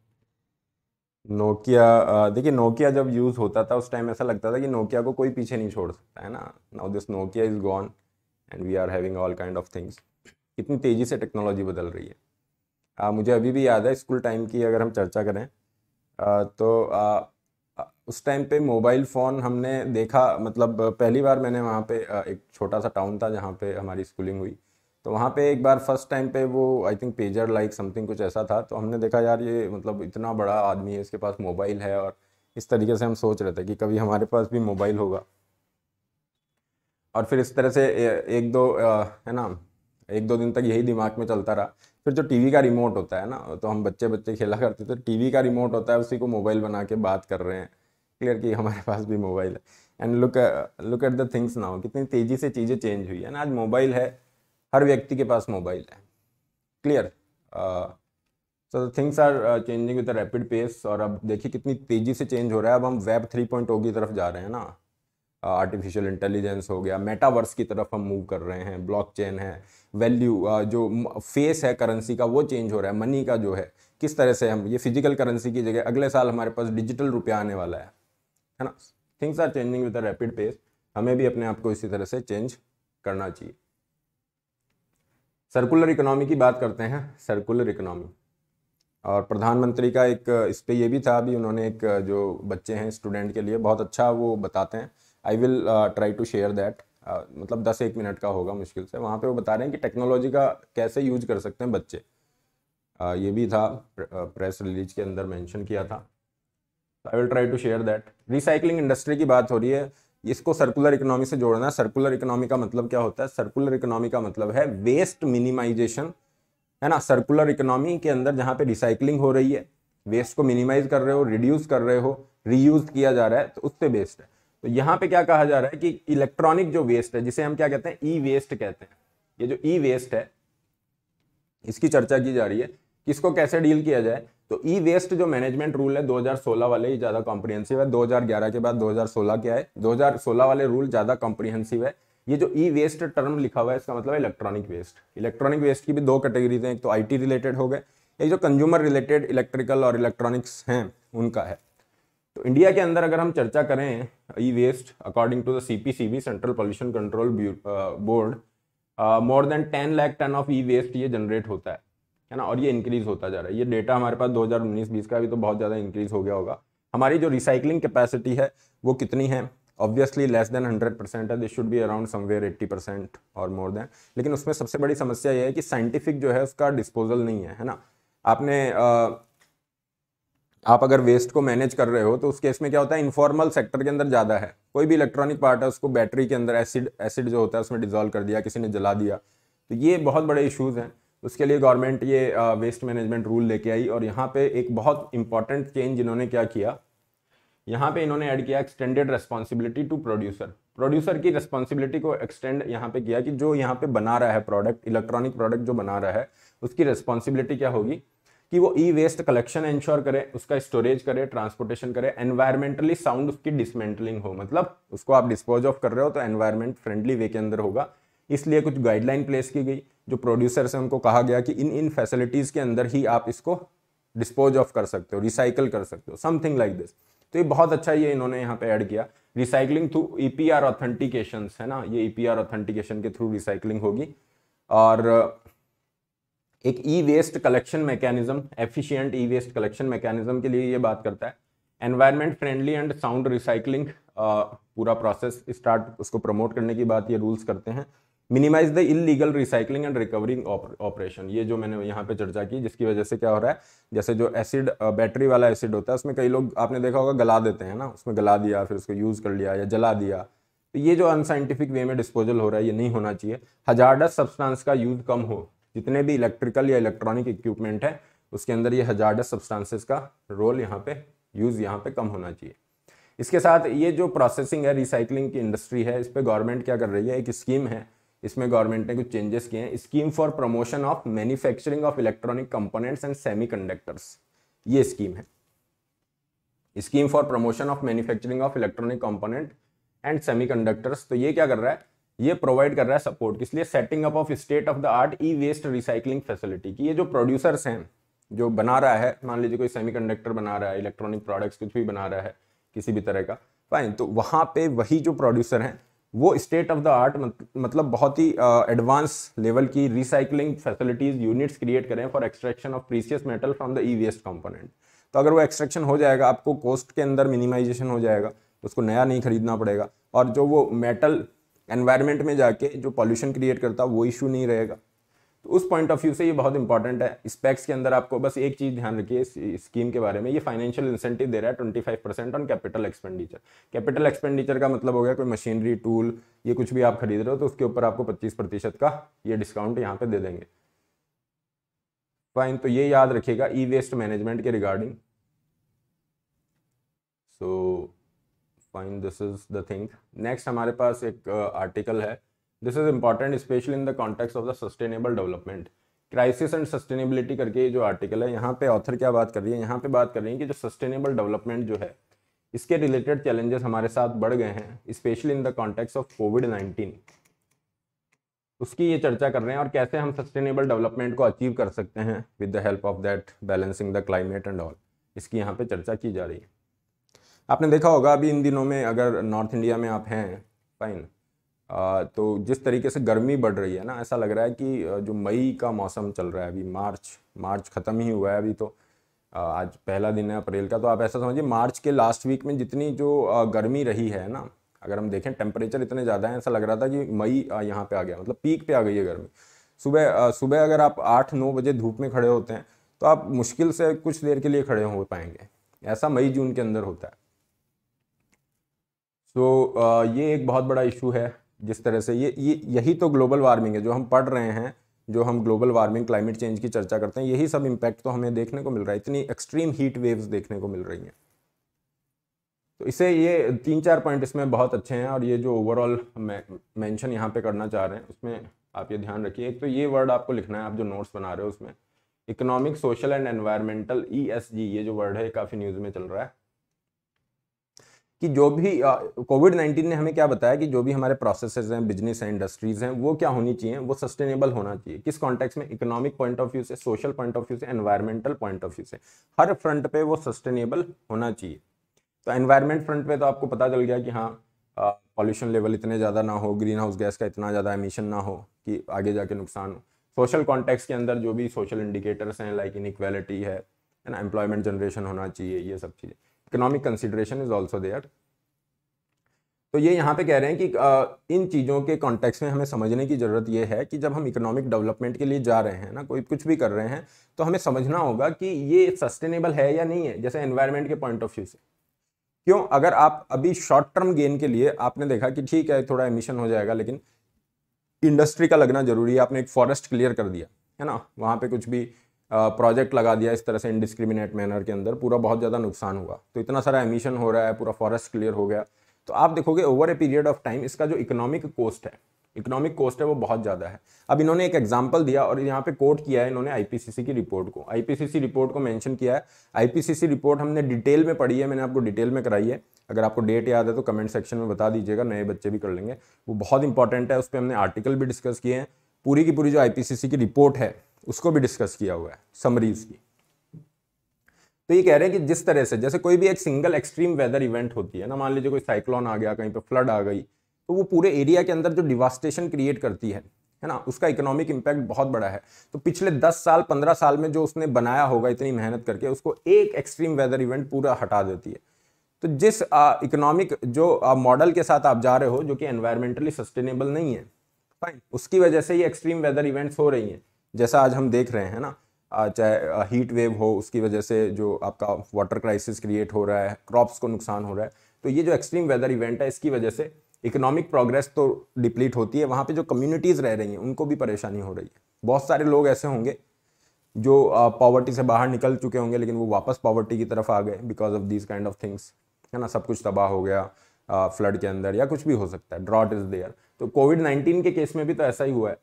नोकिया देखिए नोकिया जब यूज़ होता था उस टाइम ऐसा लगता था कि नोकिया को कोई पीछे नहीं छोड़ सकता है ना now this Nokia is gone and we are having all kind of things कितनी तेज़ी से टेक्नोलॉजी बदल रही है आ, मुझे अभी भी याद है स्कूल टाइम की अगर हम चर्चा करें आ, तो आ, उस टाइम पे मोबाइल फ़ोन हमने देखा मतलब पहली बार मैंने वहाँ पे एक छोटा सा टाउन था जहाँ पे हमारी स्कूलिंग हुई तो वहाँ पे एक बार फर्स्ट टाइम पे वो I think pager like something कुछ ऐसा था तो हमने देखा यार ये मतलब इतना बड़ा आदमी है इसके पास मोबाइल है और इस तरीके से हम सोच रहे थे कि कभी हमारे पास भी मोबाइल होगा और फिर इस तरह से एक दो है ना एक दो दिन तक यही दिमाग में चलता रहा फिर जो टीवी का रिमोट होता है ना तो हम बच्चे बच्चे खेला करते थे टीवी का रिमोट होता है उसी को मोबाइल बना के बात कर रहे हैं क्लियर कि हमारे पास भी मोबाइल है and look look at the things now कितनी तेज़ी से चीज़ें चेंज हुई है ना आज मोबाइल है हर व्यक्ति के पास मोबाइल है clear so the things are changing with rapid pace और अब देखिए कितनी तेज़ी से चेंज हो रहा है अब हम वेब थ्री पॉइंट ओ की तरफ जा रहे हैं ना आर्टिफिशियल इंटेलिजेंस हो गया मेटावर्स की तरफ हम मूव कर रहे हैं ब्लॉकचेन है वैल्यू जो फेस है करेंसी का वो चेंज हो रहा है मनी का जो है किस तरह से हम ये फिजिकल करेंसी की जगह अगले साल हमारे पास डिजिटल रुपया आने वाला है है ना things are changing with a rapid pace हमें भी अपने आप को इसी तरह से चेंज करना चाहिए सर्कुलर इकोनॉमी की बात करते हैं सर्कुलर इकोनॉमी और प्रधानमंत्री का एक इस पर यह भी था अभी उन्होंने एक जो बच्चे हैं स्टूडेंट के लिए बहुत अच्छा वो बताते हैं I will try to share that मतलब दस एक मिनट का होगा मुश्किल से वहाँ पे वो बता रहे हैं कि टेक्नोलॉजी का कैसे यूज कर सकते हैं बच्चे uh, ये भी था प्रेस रिलीज uh, के अंदर मेंशन किया था I will try to share that recycling industry की बात हो रही है इसको सर्कुलर इकोनॉमी से जोड़ना है सर्कुलर इकोनॉमी का मतलब क्या होता है सर्कुलर इकोनॉमी का मतलब है वेस्ट मिनिमाइजेशन है ना सर्कुलर इकोनॉमी के अंदर जहाँ पे रिसाइकलिंग हो रही है वेस्ट को मिनिमाइज कर रहे हो रिड्यूस कर रहे हो रीयूज किया जा रहा है तो उससे बेस्ट है तो यहाँ पे क्या कहा जा रहा है कि इलेक्ट्रॉनिक जो वेस्ट है जिसे हम क्या कहते हैं ई वेस्ट कहते हैं ये जो ई वेस्ट है इसकी चर्चा की जा रही है किसको कैसे डील किया जाए तो ई वेस्ट जो मैनेजमेंट रूल है 2016 वाले ही ज़्यादा कॉम्प्रिहेंसिव है 2011 के बाद 2016 क्या है 2016 वाले रूल ज़्यादा कॉम्प्रिहेंसिव है ये जो ई वेस्ट टर्म लिखा हुआ है इसका मतलब इलेक्ट्रॉनिक वेस्ट इलेक्ट्रॉनिक वेस्ट की भी दो कैटेगरीज हैं एक तो आईटी रिलेटेड हो गए एक जो कंज्यूमर रिलेटेड इलेक्ट्रिकल और इलेक्ट्रॉनिक्स हैं उनका है तो इंडिया के अंदर अगर हम चर्चा करें e waste according to the CPCB central pollution control board more than ten lakh tonne of e waste ये जनरेट होता है है ना और ये इंक्रीज होता जा रहा है ये डेटा हमारे पास 2019-20 का भी तो बहुत ज़्यादा इंक्रीज हो गया होगा हमारी जो रिसाइकलिंग कैपेसिटी है वो कितनी है obviously less than hundred percent है this should be around somewhere eighty percent और मोर देन लेकिन उसमें सबसे बड़ी समस्या ये है कि साइंटिफिक जो है उसका डिस्पोजल नहीं है है ना आपने uh, आप अगर वेस्ट को मैनेज कर रहे हो तो उस केस में क्या होता है इनफॉर्मल सेक्टर के अंदर ज़्यादा है कोई भी इलेक्ट्रॉनिक पार्ट है उसको बैटरी के अंदर एसिड एसिड जो होता है उसमें डिजोल्व कर दिया किसी ने जला दिया तो ये बहुत बड़े इशूज़ हैं उसके लिए गवर्नमेंट ये वेस्ट मैनेजमेंट रूल लेके आई और यहाँ पे एक बहुत इंपॉर्टेंट चेंज इन्होंने क्या किया यहाँ पे इन्होंने ऐड किया extended responsibility to producer producer की रेस्पॉन्सिबिलिटी को एक्सटेंड यहाँ पे किया कि जो यहाँ पे बना रहा है प्रोडक्ट इलेक्ट्रॉनिक प्रोडक्ट जो बना रहा है उसकी रेस्पॉन्सिबिलिटी क्या होगी कि वो ई वेस्ट कलेक्शन इंश्योर करे उसका स्टोरेज करे ट्रांसपोर्टेशन करे एनवायरमेंटली साउंड उसकी डिसमेंटलिंग हो मतलब उसको आप डिस्पोज ऑफ कर रहे हो तो एनवायरमेंट फ्रेंडली वे के अंदर होगा इसलिए कुछ गाइडलाइन प्लेस की गई जो प्रोड्यूसर से उनको कहा गया कि इन इन फैसिलिटीज़ के अंदर ही आप इसको डिस्पोज ऑफ कर सकते हो रिसाइकिल कर सकते हो समथिंग लाइक दिस तो ये बहुत अच्छा ये इन्होंने यहाँ पे ऐड किया recycling through E P R authentication है ना ये ई पी आर ऑथेंटिकेशन के थ्रू रिसाइकलिंग होगी और एक e waste collection mechanism efficient e waste collection mechanism के लिए ये बात करता है environment friendly and sound recycling पूरा प्रोसेस स्टार्ट उसको प्रमोट करने की बात ये रूल्स करते हैं minimise the illegal recycling and recovering operation ये जो मैंने यहाँ पे चर्चा की जिसकी वजह से क्या हो रहा है जैसे जो एसिड बैटरी वाला एसिड होता है उसमें कई लोग आपने देखा होगा गला देते हैं ना उसमें गला दिया फिर उसको यूज़ कर लिया या जला दिया तो ये जो अनसाइंटिफिक वे में डिस्पोजल हो रहा है ये नहीं होना चाहिए हजार सब्सटेंस का यूज कम हो जितने भी इलेक्ट्रिकल या इलेक्ट्रॉनिक इक्विपमेंट है उसके अंदर ये हजारडस सब्सटेंसेस का रोल यहाँ पे यूज़ यहाँ पे कम होना चाहिए इसके साथ ये जो प्रोसेसिंग है रिसाइकलिंग की इंडस्ट्री है इस पर गवर्नमेंट क्या कर रही है एक स्कीम है इसमें गवर्नमेंट ने कुछ चेंजेस किए हैं scheme for promotion of manufacturing of electronic components and semiconductors ये स्कीम है scheme for promotion of manufacturing of electronic component and semiconductors तो ये क्या कर रहा है ये प्रोवाइड कर रहा है सपोर्ट किस लिए setting up of state of the art e waste recycling facility की ये जो प्रोड्यूसर्स हैं जो बना रहा है मान लीजिए कोई सेमीकंडक्टर बना रहा है इलेक्ट्रॉनिक प्रोडक्ट्स कुछ भी बना रहा है किसी भी तरह का फाइन तो वहाँ पे वही जो प्रोड्यूसर हैं वो स्टेट ऑफ द आर्ट मतलब बहुत ही एडवांस uh, लेवल की रिसाइकलिंग फैसिलिटीज यूनिट्स क्रिएट करें for extraction of precious metal from the e waste component तो अगर वो एक्सट्रैक्शन हो जाएगा आपको कॉस्ट के अंदर मिनिमाइजेशन हो जाएगा तो उसको नया नहीं खरीदना पड़ेगा और जो वो मेटल एनवायरनमेंट में जाके जो पॉल्यूशन क्रिएट करता है वो इशू नहीं रहेगा तो उस पॉइंट ऑफ व्यू से ये बहुत इंपॉर्टेंट है स्पेक्स के अंदर आपको बस एक चीज़ ध्यान रखिए स्कीम के बारे में ये फाइनेंशियल इंसेंटिव दे रहा है twenty five percent on capital expenditure capital expenditure का मतलब हो गया कोई मशीनरी टूल ये कुछ भी आप खरीद रहे हो तो उसके ऊपर आपको पच्चीस प्रतिशत का ये डिस्काउंट यहाँ पे दे देंगे फाइन तो ये याद रखिएगा ई वेस्ट मैनेजमेंट के regarding so so, fine this is the thing next हमारे पास एक आर्टिकल uh, है this is important specially in the context of the sustainable development crisis and sustainability करके जो आर्टिकल है यहाँ पे ऑथर क्या बात कर रही है यहाँ पे बात कर रही है कि जो सस्टेनेबल डेवलपमेंट जो है इसके रिलेटेड चैलेंजेस हमारे साथ बढ़ गए हैं specially in the context of COVID nineteen उसकी ये चर्चा कर रहे हैं और कैसे हम सस्टेनेबल डेवलपमेंट को अचीव कर सकते हैं with the help of that balancing the climate and all इसकी यहाँ पे चर्चा की जा रही है आपने देखा होगा अभी इन दिनों में अगर नॉर्थ इंडिया में आप हैं फाइन तो जिस तरीके से गर्मी बढ़ रही है ना ऐसा लग रहा है कि जो मई का मौसम चल रहा है अभी मार्च मार्च ख़त्म ही हुआ है अभी तो आज पहला दिन है अप्रैल का तो आप ऐसा समझिए मार्च के लास्ट वीक में जितनी जो गर्मी रही है ना अगर हम देखें टेम्परेचर इतने ज़्यादा हैं ऐसा लग रहा था कि मई यहाँ पे आ गया मतलब पीक पे आ गई है गर्मी सुबह सुबह अगर आप आठ नौ बजे धूप में खड़े होते हैं तो आप मुश्किल से कुछ देर के लिए खड़े हो पाएंगे ऐसा मई जून के अंदर होता है सो so, uh, ये एक बहुत बड़ा इशू है जिस तरह से ये ये यही तो ग्लोबल वार्मिंग है जो हम पढ़ रहे हैं जो हम ग्लोबल वार्मिंग क्लाइमेट चेंज की चर्चा करते हैं यही सब इम्पैक्ट तो हमें देखने को मिल रहा है इतनी एक्सट्रीम हीट वेव्स देखने को मिल रही हैं तो इसे ये तीन चार पॉइंट इसमें बहुत अच्छे हैं और ये जो ओवरऑल मैंशन यहाँ पे करना चाह रहे हैं उसमें आप ये ध्यान रखिए एक तो ये वर्ड आपको लिखना है आप जो नोट्स बना रहे हो उसमें इकोनॉमिक सोशल एंड एनवायरमेंटल ई ये जो वर्ड है काफ़ी न्यूज़ में चल रहा है कि जो भी कोविड नाइन्टीन ने हमें क्या बताया कि जो भी हमारे प्रोसेसेस हैं बिजनेस हैं इंडस्ट्रीज हैं वो क्या होनी चाहिए वो सस्टेनेबल होना चाहिए किस कॉन्टेक्स में इकोनॉमिक पॉइंट ऑफ व्यू से सोशल पॉइंट ऑफ व्यू से एनवायरमेंटल पॉइंट ऑफ व्यू से हर फ्रंट पे वो सस्टेनेबल होना चाहिए तो एनवायरमेंट फ्रंट पे तो आपको पता चल गया कि हाँ पॉल्यूशन लेवल इतने ज़्यादा ना हो ग्रीन हाउस गैस का इतना ज़्यादा एमिशन ना हो कि आगे जाके नुकसान हो सोशल कॉन्टेक्स के अंदर जो भी सोशल इंडिकेटर्स हैं लाइक इनक्वेलिटी है ना एम्प्लॉयमेंट जनरेशन होना चाहिए ये सब चीज़ें economic consideration is also there तो ये यहाँ पे कह रहे हैं कि इन चीज़ों के कॉन्टेक्स में हमें समझने की ज़रूरत ये है कि जब हम इकोनॉमिक डेवलपमेंट के लिए जा रहे हैं ना कोई कुछ भी कर रहे हैं तो हमें समझना होगा कि ये सस्टेनेबल है या नहीं है जैसे एनवायरनमेंट के पॉइंट ऑफ व्यू से क्यों अगर आप अभी शॉर्ट टर्म गेन के लिए आपने देखा कि ठीक है थोड़ा एमिशन हो जाएगा लेकिन इंडस्ट्री का लगना जरूरी है आपने एक फॉरेस्ट क्लियर कर दिया है ना वहाँ पे कुछ भी प्रोजेक्ट लगा दिया इस तरह से इंडिस्क्रिमिनेट मैनर के अंदर पूरा बहुत ज़्यादा नुकसान हुआ तो इतना सारा एमिशन हो रहा है पूरा फॉरेस्ट क्लियर हो गया तो आप देखोगे over a period of time इसका जो इकोनॉमिक कोस्ट है इकोनॉमिक कॉस्ट है वो बहुत ज़्यादा है अब इन्होंने एक एग्जाम्पल दिया और यहाँ पे कोट किया है इन्होंने आईपीसीसी की रिपोर्ट को आईपीसीसी रिपोर्ट को मेंशन किया है आईपीसीसी रिपोर्ट हमने डिटेल में पढ़ी है मैंने आपको डिटेल में कराई है अगर आपको डेट याद है तो कमेंट सेक्शन में बता दीजिएगा नए बच्चे भी कर लेंगे वो बहुत इंपॉर्टेंट है उस पर हमने आर्टिकल भी डिस्कस किए हैं पूरी की पूरी जो आई की रिपोर्ट है उसको भी डिस्कस किया हुआ है समरी उसकी तो ये कह रहे हैं कि जिस तरह से जैसे कोई भी एक सिंगल एक्सट्रीम वेदर इवेंट होती है ना मान लीजिए कोई साइक्लोन आ गया कहीं पर फ्लड आ गई तो वो पूरे एरिया के अंदर जो डिवास्टेशन क्रिएट करती है है ना उसका इकोनॉमिक इम्पैक्ट बहुत बड़ा है तो पिछले दस साल पंद्रह साल में जो उसने बनाया होगा इतनी मेहनत करके उसको एक एक्सट्रीम वेदर इवेंट पूरा हटा देती है तो जिस इकोनॉमिक जो मॉडल के साथ आप जा रहे हो जो कि एनवायरमेंटली सस्टेनेबल नहीं है फाइन उसकी वजह से ये एक्सट्रीम वेदर इवेंट्स हो रही हैं जैसा आज हम देख रहे हैं ना चाहे हीट वेव हो उसकी वजह से जो आपका वाटर क्राइसिस क्रिएट हो रहा है क्रॉप्स को नुकसान हो रहा है तो ये जो एक्सट्रीम वेदर इवेंट है इसकी वजह से इकोनॉमिक प्रोग्रेस तो डिप्लीट होती है वहाँ पे जो कम्युनिटीज़ रह रही हैं उनको भी परेशानी हो रही है बहुत सारे लोग ऐसे होंगे जो पॉवर्टी से बाहर निकल चुके होंगे लेकिन वो वापस पॉवर्टी की तरफ आ गए because of this kind of things है ना सब कुछ तबाह हो गया फ्लड के अंदर या कुछ भी हो सकता है ड्रॉट इज़ देयर तो कोविड नाइन्टीन के केस में भी तो ऐसा ही हुआ है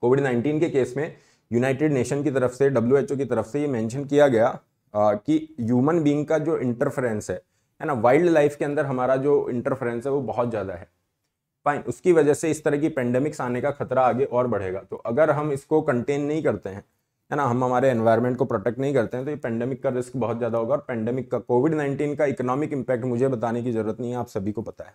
कोविड नाइन्टीन के केस में यूनाइटेड नेशन की तरफ से डब्ल्यू एच ओ की तरफ से ये मैंशन किया गया आ, कि ह्यूमन बींग का जो इंटरफेरेंस है है ना वाइल्ड लाइफ के अंदर हमारा जो इंटरफेरेंस है वो बहुत ज़्यादा है फाइन उसकी वजह से इस तरह की पेंडेमिक्स आने का खतरा आगे और बढ़ेगा तो अगर हम इसको कंटेन नहीं करते हैं है ना हम हमारे एनवायरनमेंट को प्रोटेक्ट नहीं करते हैं तो ये पेंडेमिक का रिस्क बहुत ज़्यादा होगा और पेंडेमिक का कोविड नाइन्टीन का इकोनॉमिक इम्पैक्ट मुझे बताने की ज़रूरत नहीं है आप सभी को पता है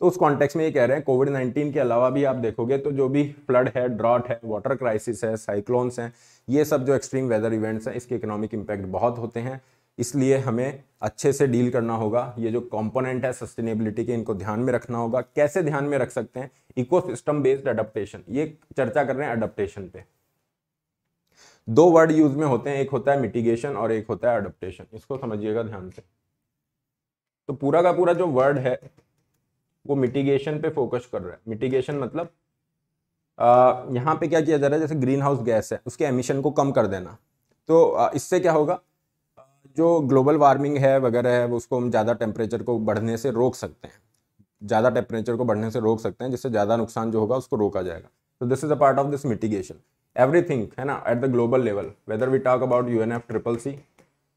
तो उस कॉन्टेक्स्ट में ये कह रहे हैं कोविड नाइन्टीन के अलावा भी आप देखोगे तो जो भी फ्लड है ड्रॉट है वाटर क्राइसिस है साइक्लोन्स हैं ये सब जो एक्सट्रीम वेदर इवेंट्स हैं इसके इकोनॉमिक इम्पैक्ट बहुत होते हैं इसलिए हमें अच्छे से डील करना होगा ये जो कंपोनेंट है सस्टेनेबिलिटी के इनको ध्यान में रखना होगा कैसे ध्यान में रख सकते हैं इकोसिस्टम बेस्ड अडप्टेशन ये चर्चा कर रहे हैं अडप्टेशन पे दो वर्ड यूज में होते हैं एक होता है मिटिगेशन और एक होता है अडप्टेशन इसको समझिएगा ध्यान से तो पूरा का पूरा जो वर्ड है वो मिटिगेशन पे फोकस कर रहा है मिटिगेशन मतलब आ, यहाँ पे क्या किया जा रहा है जैसे ग्रीन हाउस गैस है उसके एमिशन को कम कर देना तो आ, इससे क्या होगा जो ग्लोबल वार्मिंग है वगैरह है वो उसको हम ज़्यादा टेम्परेचर को बढ़ने से रोक सकते हैं ज़्यादा टेम्परेचर को बढ़ने से रोक सकते हैं जिससे ज़्यादा नुकसान जो होगा उसको रोका जाएगा तो this is a part of this mitigation everything है ना at the global level whether we talk about U N F triple C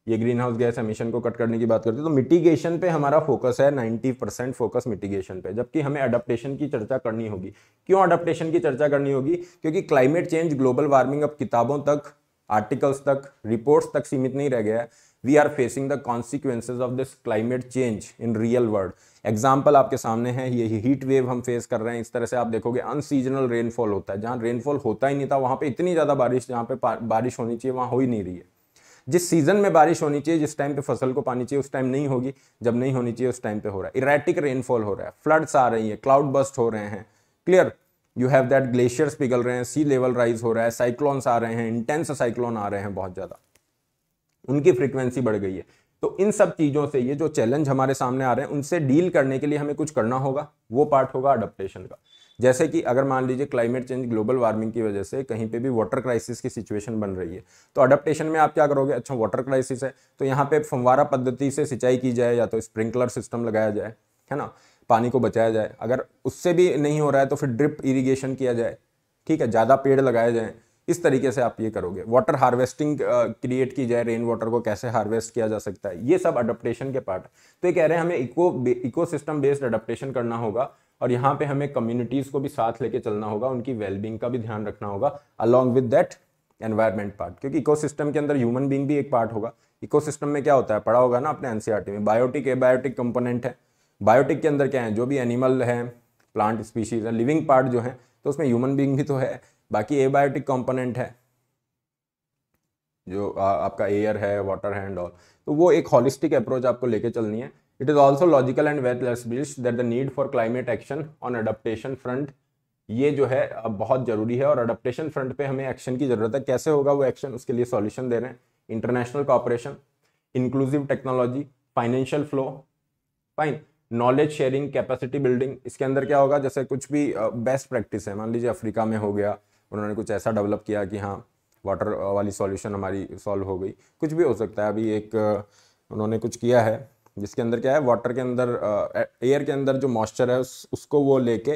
ये ग्रीन हाउस गैस एमिशन को कट करने की बात करते हैं तो मिटिगेशन पे हमारा फोकस है 90 परसेंट फोकस मिटिगेशन पे जबकि हमें अडप्टेशन की चर्चा करनी होगी क्यों अडप्टेशन की चर्चा करनी होगी क्योंकि क्लाइमेट चेंज ग्लोबल वार्मिंग अब किताबों तक आर्टिकल्स तक रिपोर्ट्स तक सीमित नहीं रह गया है we are facing the consequences of this climate change in real world example आपके सामने है ये हीट वेव हम फेस कर रहे हैं इस तरह से आप देखोगे अनसीजनल रेनफॉल होता है जहाँ रेनफॉल होता ही नहीं था वहाँ पे इतनी ज़्यादा बारिश जहाँ पे बारिश होनी चाहिए वहाँ हो ही नहीं रही है जिस सीज़न में बारिश होनी चाहिए जिस टाइम पे फसल को पानी चाहिए उस टाइम नहीं होगी जब नहीं होनी चाहिए उस टाइम पे हो रहा है इरेटिक रेनफॉल हो रहा है फ्लड्स आ रही है क्लाउड बस्ट हो रहे हैं clear you have that glaciers पिघल रहे हैं सी लेवल राइज हो रहा है साइक्लोन्स आ रहे हैं इंटेंस साइक्लोन आ रहे हैं बहुत ज़्यादा उनकी फ्रिक्वेंसी बढ़ गई है तो इन सब चीज़ों से ये जो चैलेंज हमारे सामने आ रहे हैं उनसे डील करने के लिए हमें कुछ करना होगा वो पार्ट होगा अडप्टेशन का जैसे कि अगर मान लीजिए क्लाइमेट चेंज ग्लोबल वार्मिंग की वजह से कहीं पे भी वाटर क्राइसिस की सिचुएशन बन रही है तो अडप्टेशन में आप क्या करोगे अच्छा वाटर क्राइसिस है तो यहाँ पे फंवारा पद्धति से सिंचाई की जाए या तो स्प्रिंकलर सिस्टम लगाया जाए है ना पानी को बचाया जाए अगर उससे भी नहीं हो रहा है तो फिर ड्रिप इरीगेशन किया जाए ठीक है ज़्यादा पेड़ लगाए जाए इस तरीके से आप ये करोगे वाटर हार्वेस्टिंग क्रिएट की जाए रेन वाटर को कैसे हार्वेस्ट किया जा सकता है ये सब अडप्टेशन के पार्ट तो ये कह रहे हैं हमें eco eco system based adaptation करना होगा और यहाँ पे हमें कम्युनिटीज़ को भी साथ लेके चलना होगा उनकी वेलबींग का भी ध्यान रखना होगा along with that environment part क्योंकि इकोसिस्टम के अंदर ह्यूमन बींग भी एक पार्ट होगा इकोसिस्टम में क्या होता है पढ़ा होगा ना अपने एनसीआरटी e में बायोटिक एबायोटिक कंपोनेंट है बायोटिक के अंदर क्या है जो भी एनिमल है प्लांट स्पीशीज है लिविंग पार्ट जो है तो उसमें ह्यूमन बींग भी तो है बाकी एबायोटिक कॉम्पोनेंट है जो आ, आपका एयर है वाटर है एंड ऑल तो वो एक हॉलिस्टिक अप्रोच आपको लेके चलनी है It is also logical and well established that the need for climate action on adaptation front ये जो है अब बहुत ज़रूरी है और अडप्टेशन फ्रंट पे हमें एक्शन की ज़रूरत है कैसे होगा वो एक्शन उसके लिए सॉल्यूशन दे रहे हैं international cooperation inclusive technology financial flow fine knowledge sharing capacity building इसके अंदर क्या होगा जैसे कुछ भी बेस्ट प्रैक्टिस है मान लीजिए अफ्रीका में हो गया उन्होंने कुछ ऐसा डेवलप किया कि हाँ वाटर वाली सॉल्यूशन हमारी सॉल्व हो गई कुछ भी हो सकता है अभी एक उन्होंने कुछ किया है जिसके अंदर क्या है वाटर के अंदर एयर के अंदर जो मॉइस्चर है उस, उसको वो लेके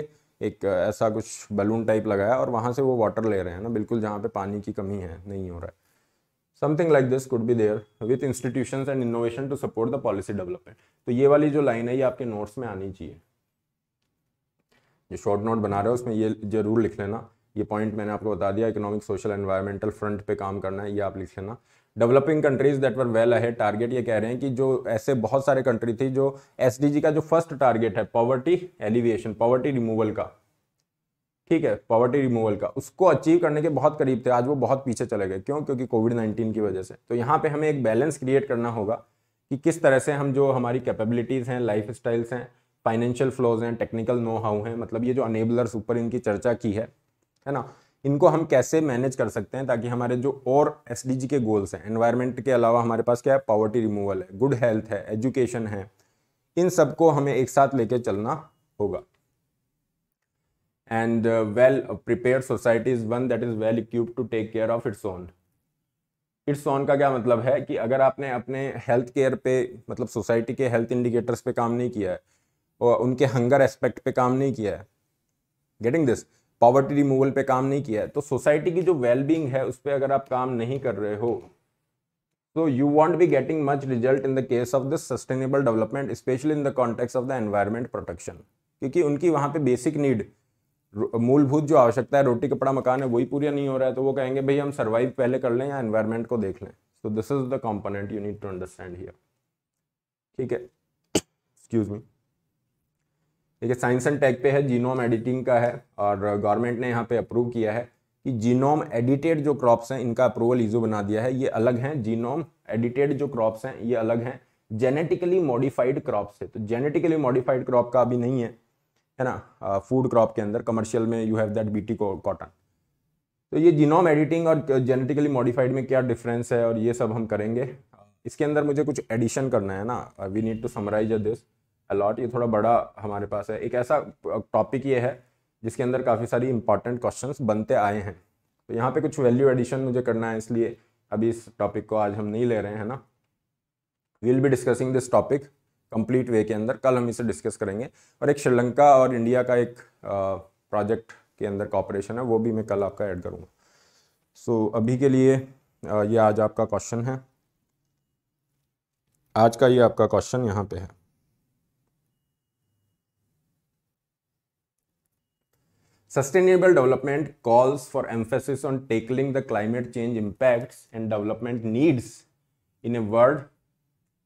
एक ऐसा कुछ बलून टाइप लगाया और वहाँ से वो वाटर ले रहे हैं ना बिल्कुल जहाँ पे पानी की कमी है नहीं हो रहा है something like this could be there with institution and innovation to support the policy development तो ये वाली जो लाइन है ये आपके नोट्स में आनी चाहिए जो शॉर्ट नोट बना रहे हो उसमें ये जरूर लिख लेना ये पॉइंट मैंने आपको बता दिया इकोनॉमिक सोशल एनवायरमेंटल फ्रंट पे काम करना है ये आप लिख लेना developing countries that were well ahead target ये कह रहे हैं कि जो ऐसे बहुत सारे कंट्री थी जो एस का जो फर्स्ट टारगेट है पॉवर्टी एलिविएशन पॉवर्टी रिमूवल का ठीक है पॉवर्टी रिमूवल का उसको अचीव करने के बहुत करीब थे आज वो बहुत पीछे चले गए क्यों क्योंकि कोविड नाइन्टीन की वजह से तो यहाँ पे हमें एक बैलेंस क्रिएट करना होगा कि किस तरह से हम जो हमारी कैपेबिलिटीज़ हैं लाइफ स्टाइल्स हैं फाइनेंशियल फ्लोज हैं टेक्निकल नो हाउ हैं मतलब ये जो अनेबलर्स ऊपर इनकी चर्चा की है है ना इनको हम कैसे मैनेज कर सकते हैं ताकि हमारे जो और एस के गोल्स हैं एनवायरमेंट के अलावा हमारे पास क्या है पॉवर्टी रिमूवल है गुड हेल्थ है एजुकेशन है इन सबको हमें एक साथ लेके चलना होगा and well prepare society is one that is well equip to take care of its own its on का क्या मतलब है कि अगर आपने अपने हेल्थ केयर पे मतलब सोसाइटी के हेल्थ इंडिकेटर्स पे काम नहीं किया है और उनके हंगर एस्पेक्ट पे काम नहीं किया है गेटिंग दिस पॉवर्टी रिमूवल पे काम नहीं किया है तो सोसाइटी की जो वेलबींग है उस पर अगर आप काम नहीं कर रहे हो तो you won't be getting much result in the case of this sustainable development specially in the context of the environment protection क्योंकि उनकी वहाँ पे बेसिक नीड मूलभूत जो आवश्यकता है रोटी कपड़ा मकान है वही पूरा नहीं हो रहा है तो वो कहेंगे भाई हम सर्वाइव पहले कर लें या एनवायरमेंट को देख लें so this is the component you need to understand here ठीक है एक्सक्यूज मी देखिए साइंस एंड टेक पे है जीनोम एडिटिंग का है और गवर्नमेंट ने यहाँ पे अप्रूव किया है कि जीनोम एडिटेड जो क्रॉप्स हैं इनका अप्रूवल ईजो बना दिया है ये अलग हैं जीनोम एडिटेड जो क्रॉप्स हैं ये अलग हैं जेनेटिकली मॉडिफाइड क्रॉप्स है तो जेनेटिकली मॉडिफाइड क्रॉप का अभी नहीं है है ना फूड क्रॉप के अंदर कमर्शियल में you have that BT cotton तो ये जीनोम एडिटिंग और जेनेटिकली मॉडिफाइड में क्या डिफरेंस है और ये सब हम करेंगे इसके अंदर मुझे कुछ एडिशन करना है ना we need to summarise this a lot ये थोड़ा बड़ा हमारे पास है एक ऐसा टॉपिक ये है जिसके अंदर काफ़ी सारी इंपॉर्टेंट क्वेश्चंस बनते आए हैं तो यहाँ पे कुछ वैल्यू एडिशन मुझे करना है इसलिए अभी इस टॉपिक को आज हम नहीं ले रहे हैं ना we'll be discussing this topic complete way के अंदर कल हम इसे डिस्कस करेंगे और एक श्रीलंका और इंडिया का एक प्रोजेक्ट के अंदर कॉपरेशन है वो भी मैं कल आपका ऐड करूँगा सो so, अभी के लिए ये आज आपका क्वेश्चन है आज का ये आपका क्वेश्चन यहाँ पे है Sustainable development calls for emphasis on tackling the climate change impacts and development needs in a world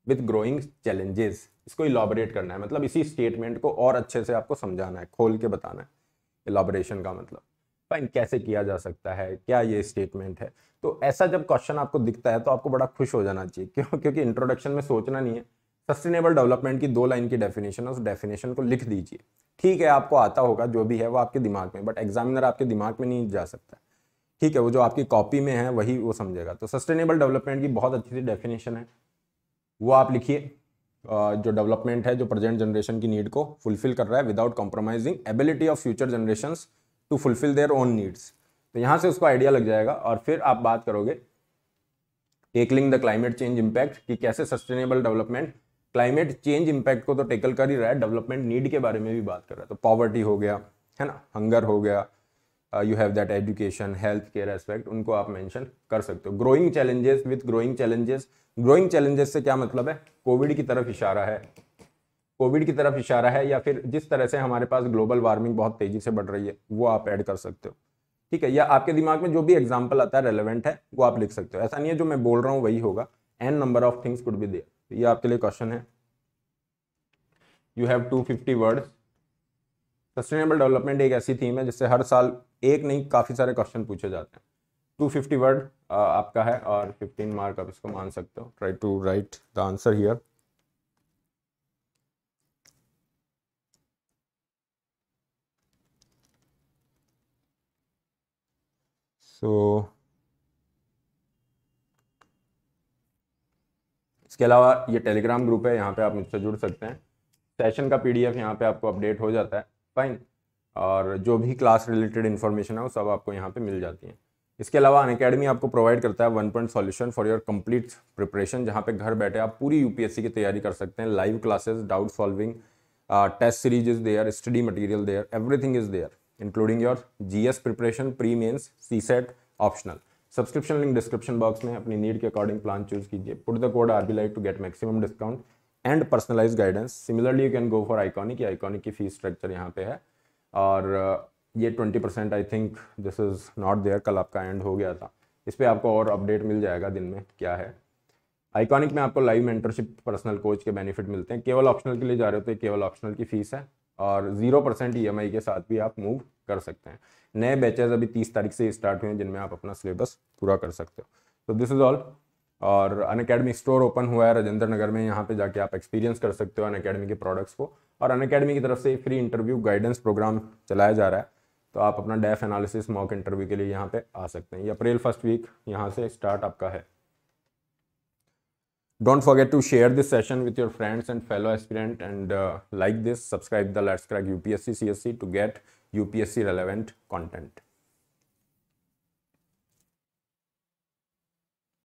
with growing challenges. इसको इलाबरेट करना है मतलब इसी स्टेटमेंट को और अच्छे से आपको समझाना है खोल के बताना है इलाबरेशन का मतलब फाइन कैसे किया जा सकता है क्या ये स्टेटमेंट है तो ऐसा जब क्वेश्चन आपको दिखता है तो आपको बड़ा खुश हो जाना चाहिए *laughs* क्यों क्योंकि इंट्रोडक्शन में सोचना नहीं है सस्टेनेबल डेवलपमेंट की दो लाइन की डेफिनेशन है उस डेफिनेशन को लिख दीजिए ठीक है आपको आता होगा जो भी है वो आपके दिमाग में बट एग्जामिनर आपके दिमाग में नहीं जा सकता ठीक है वो जो आपकी कॉपी में है वही वो समझेगा तो सस्टेनेबल डेवलपमेंट की बहुत अच्छी सी डेफिनेशन है वो आप लिखिए जो डेवलपमेंट है जो प्रेजेंट जनरेशन की नीड को फुलफिल कर रहा है without compromising ability of future generation to fulfil their own needs तो यहाँ से उसको आइडिया लग जाएगा और फिर आप बात करोगे tackling the climate change impact कि कैसे sustainable development climate change impact को तो टेकल कर ही रहा है डेवलपमेंट नीड के बारे में भी बात कर रहा है तो पॉवर्टी हो गया है ना हंगर हो गया you have that education health care aspect उनको आप मैंशन कर सकते हो growing challenges with growing challenges growing challenges से क्या मतलब है कोविड की तरफ इशारा है कोविड की तरफ इशारा है या फिर जिस तरह से हमारे पास ग्लोबल वार्मिंग बहुत तेजी से बढ़ रही है वो आप ऐड कर सकते हो ठीक है या आपके दिमाग में जो भी एग्जाम्पल आता है रेलिवेंट है वो आप लिख सकते हो ऐसा नहीं है जो मैं बोल रहा हूँ वही होगा an number of things could be there ये आपके लिए क्वेश्चन है you have two fifty words sustainable development एक ऐसी थीम है जिससे हर साल एक नहीं काफ़ी सारे क्वेश्चन पूछे जाते हैं टू फिफ्टी वर्ड आपका है और फिफ्टीन मार्क आप इसको मान सकते हो try to write the answer here so इसके अलावा ये टेलीग्राम ग्रुप है यहाँ पे आप मुझसे जुड़ सकते हैं सेशन का पीडीएफ यहाँ पे आपको अपडेट हो जाता है फाइन और जो भी क्लास रिलेटेड इन्फॉर्मेशन है वो सब आपको यहाँ पे मिल जाती है इसके अलावा अन अकेडमी आपको प्रोवाइड करता है one point solution for your complete preparation जहाँ पे घर बैठे आप पूरी यूपीएससी की तैयारी कर सकते हैं live classes doubt solving test series is there study material there everything is there including your S preparation pre CSAT optional subscription link description box में अपनी नीड के अकॉर्डिंग प्लान चूज कीजिए put the code B like to get maximum discount and personalise guidance similarly you can go for iconic iconic की fees structure यहाँ पे है और uh, ये twenty percent I think this is not there कल आपका and हो गया था इस पर आपको और अपडेट मिल जाएगा दिन में क्या है आइकॉनिक में आपको लाइव मेंटरशिप पर्सनल कोच के बेनिफिट मिलते हैं केवल ऑप्शनल के लिए जा रहे हो तो केवल ऑप्शनल की फीस है और ज़ीरो परसेंट ई e के साथ भी आप मूव कर सकते हैं नए बैचेज अभी तीस तारीख से स्टार्ट हुए हैं जिनमें आप अपना सिलेबस पूरा कर सकते हो तो दिस इज़ ऑल और अन अकेडमी स्टोर ओपन हुआ है राजेंद्र नगर में यहाँ पे जाके आप एक्सपीरियंस कर सकते हो अन अकेडमी के प्रोडक्ट्स को और अन अकेडमी की तरफ से फ्री इंटरव्यू गाइडेंस प्रोग्राम चलाया जा रहा है तो आप अपना डेफ एनालिसिस मॉक इंटरव्यू के लिए यहाँ पे आ सकते हैं ये अप्रैल फर्स्ट वीक यहाँ से स्टार्ट आपका है don't forget to share this session with your friends and fellow aspirant and uh, like this subscribe the let's crack upsc csc to get upsc relevant content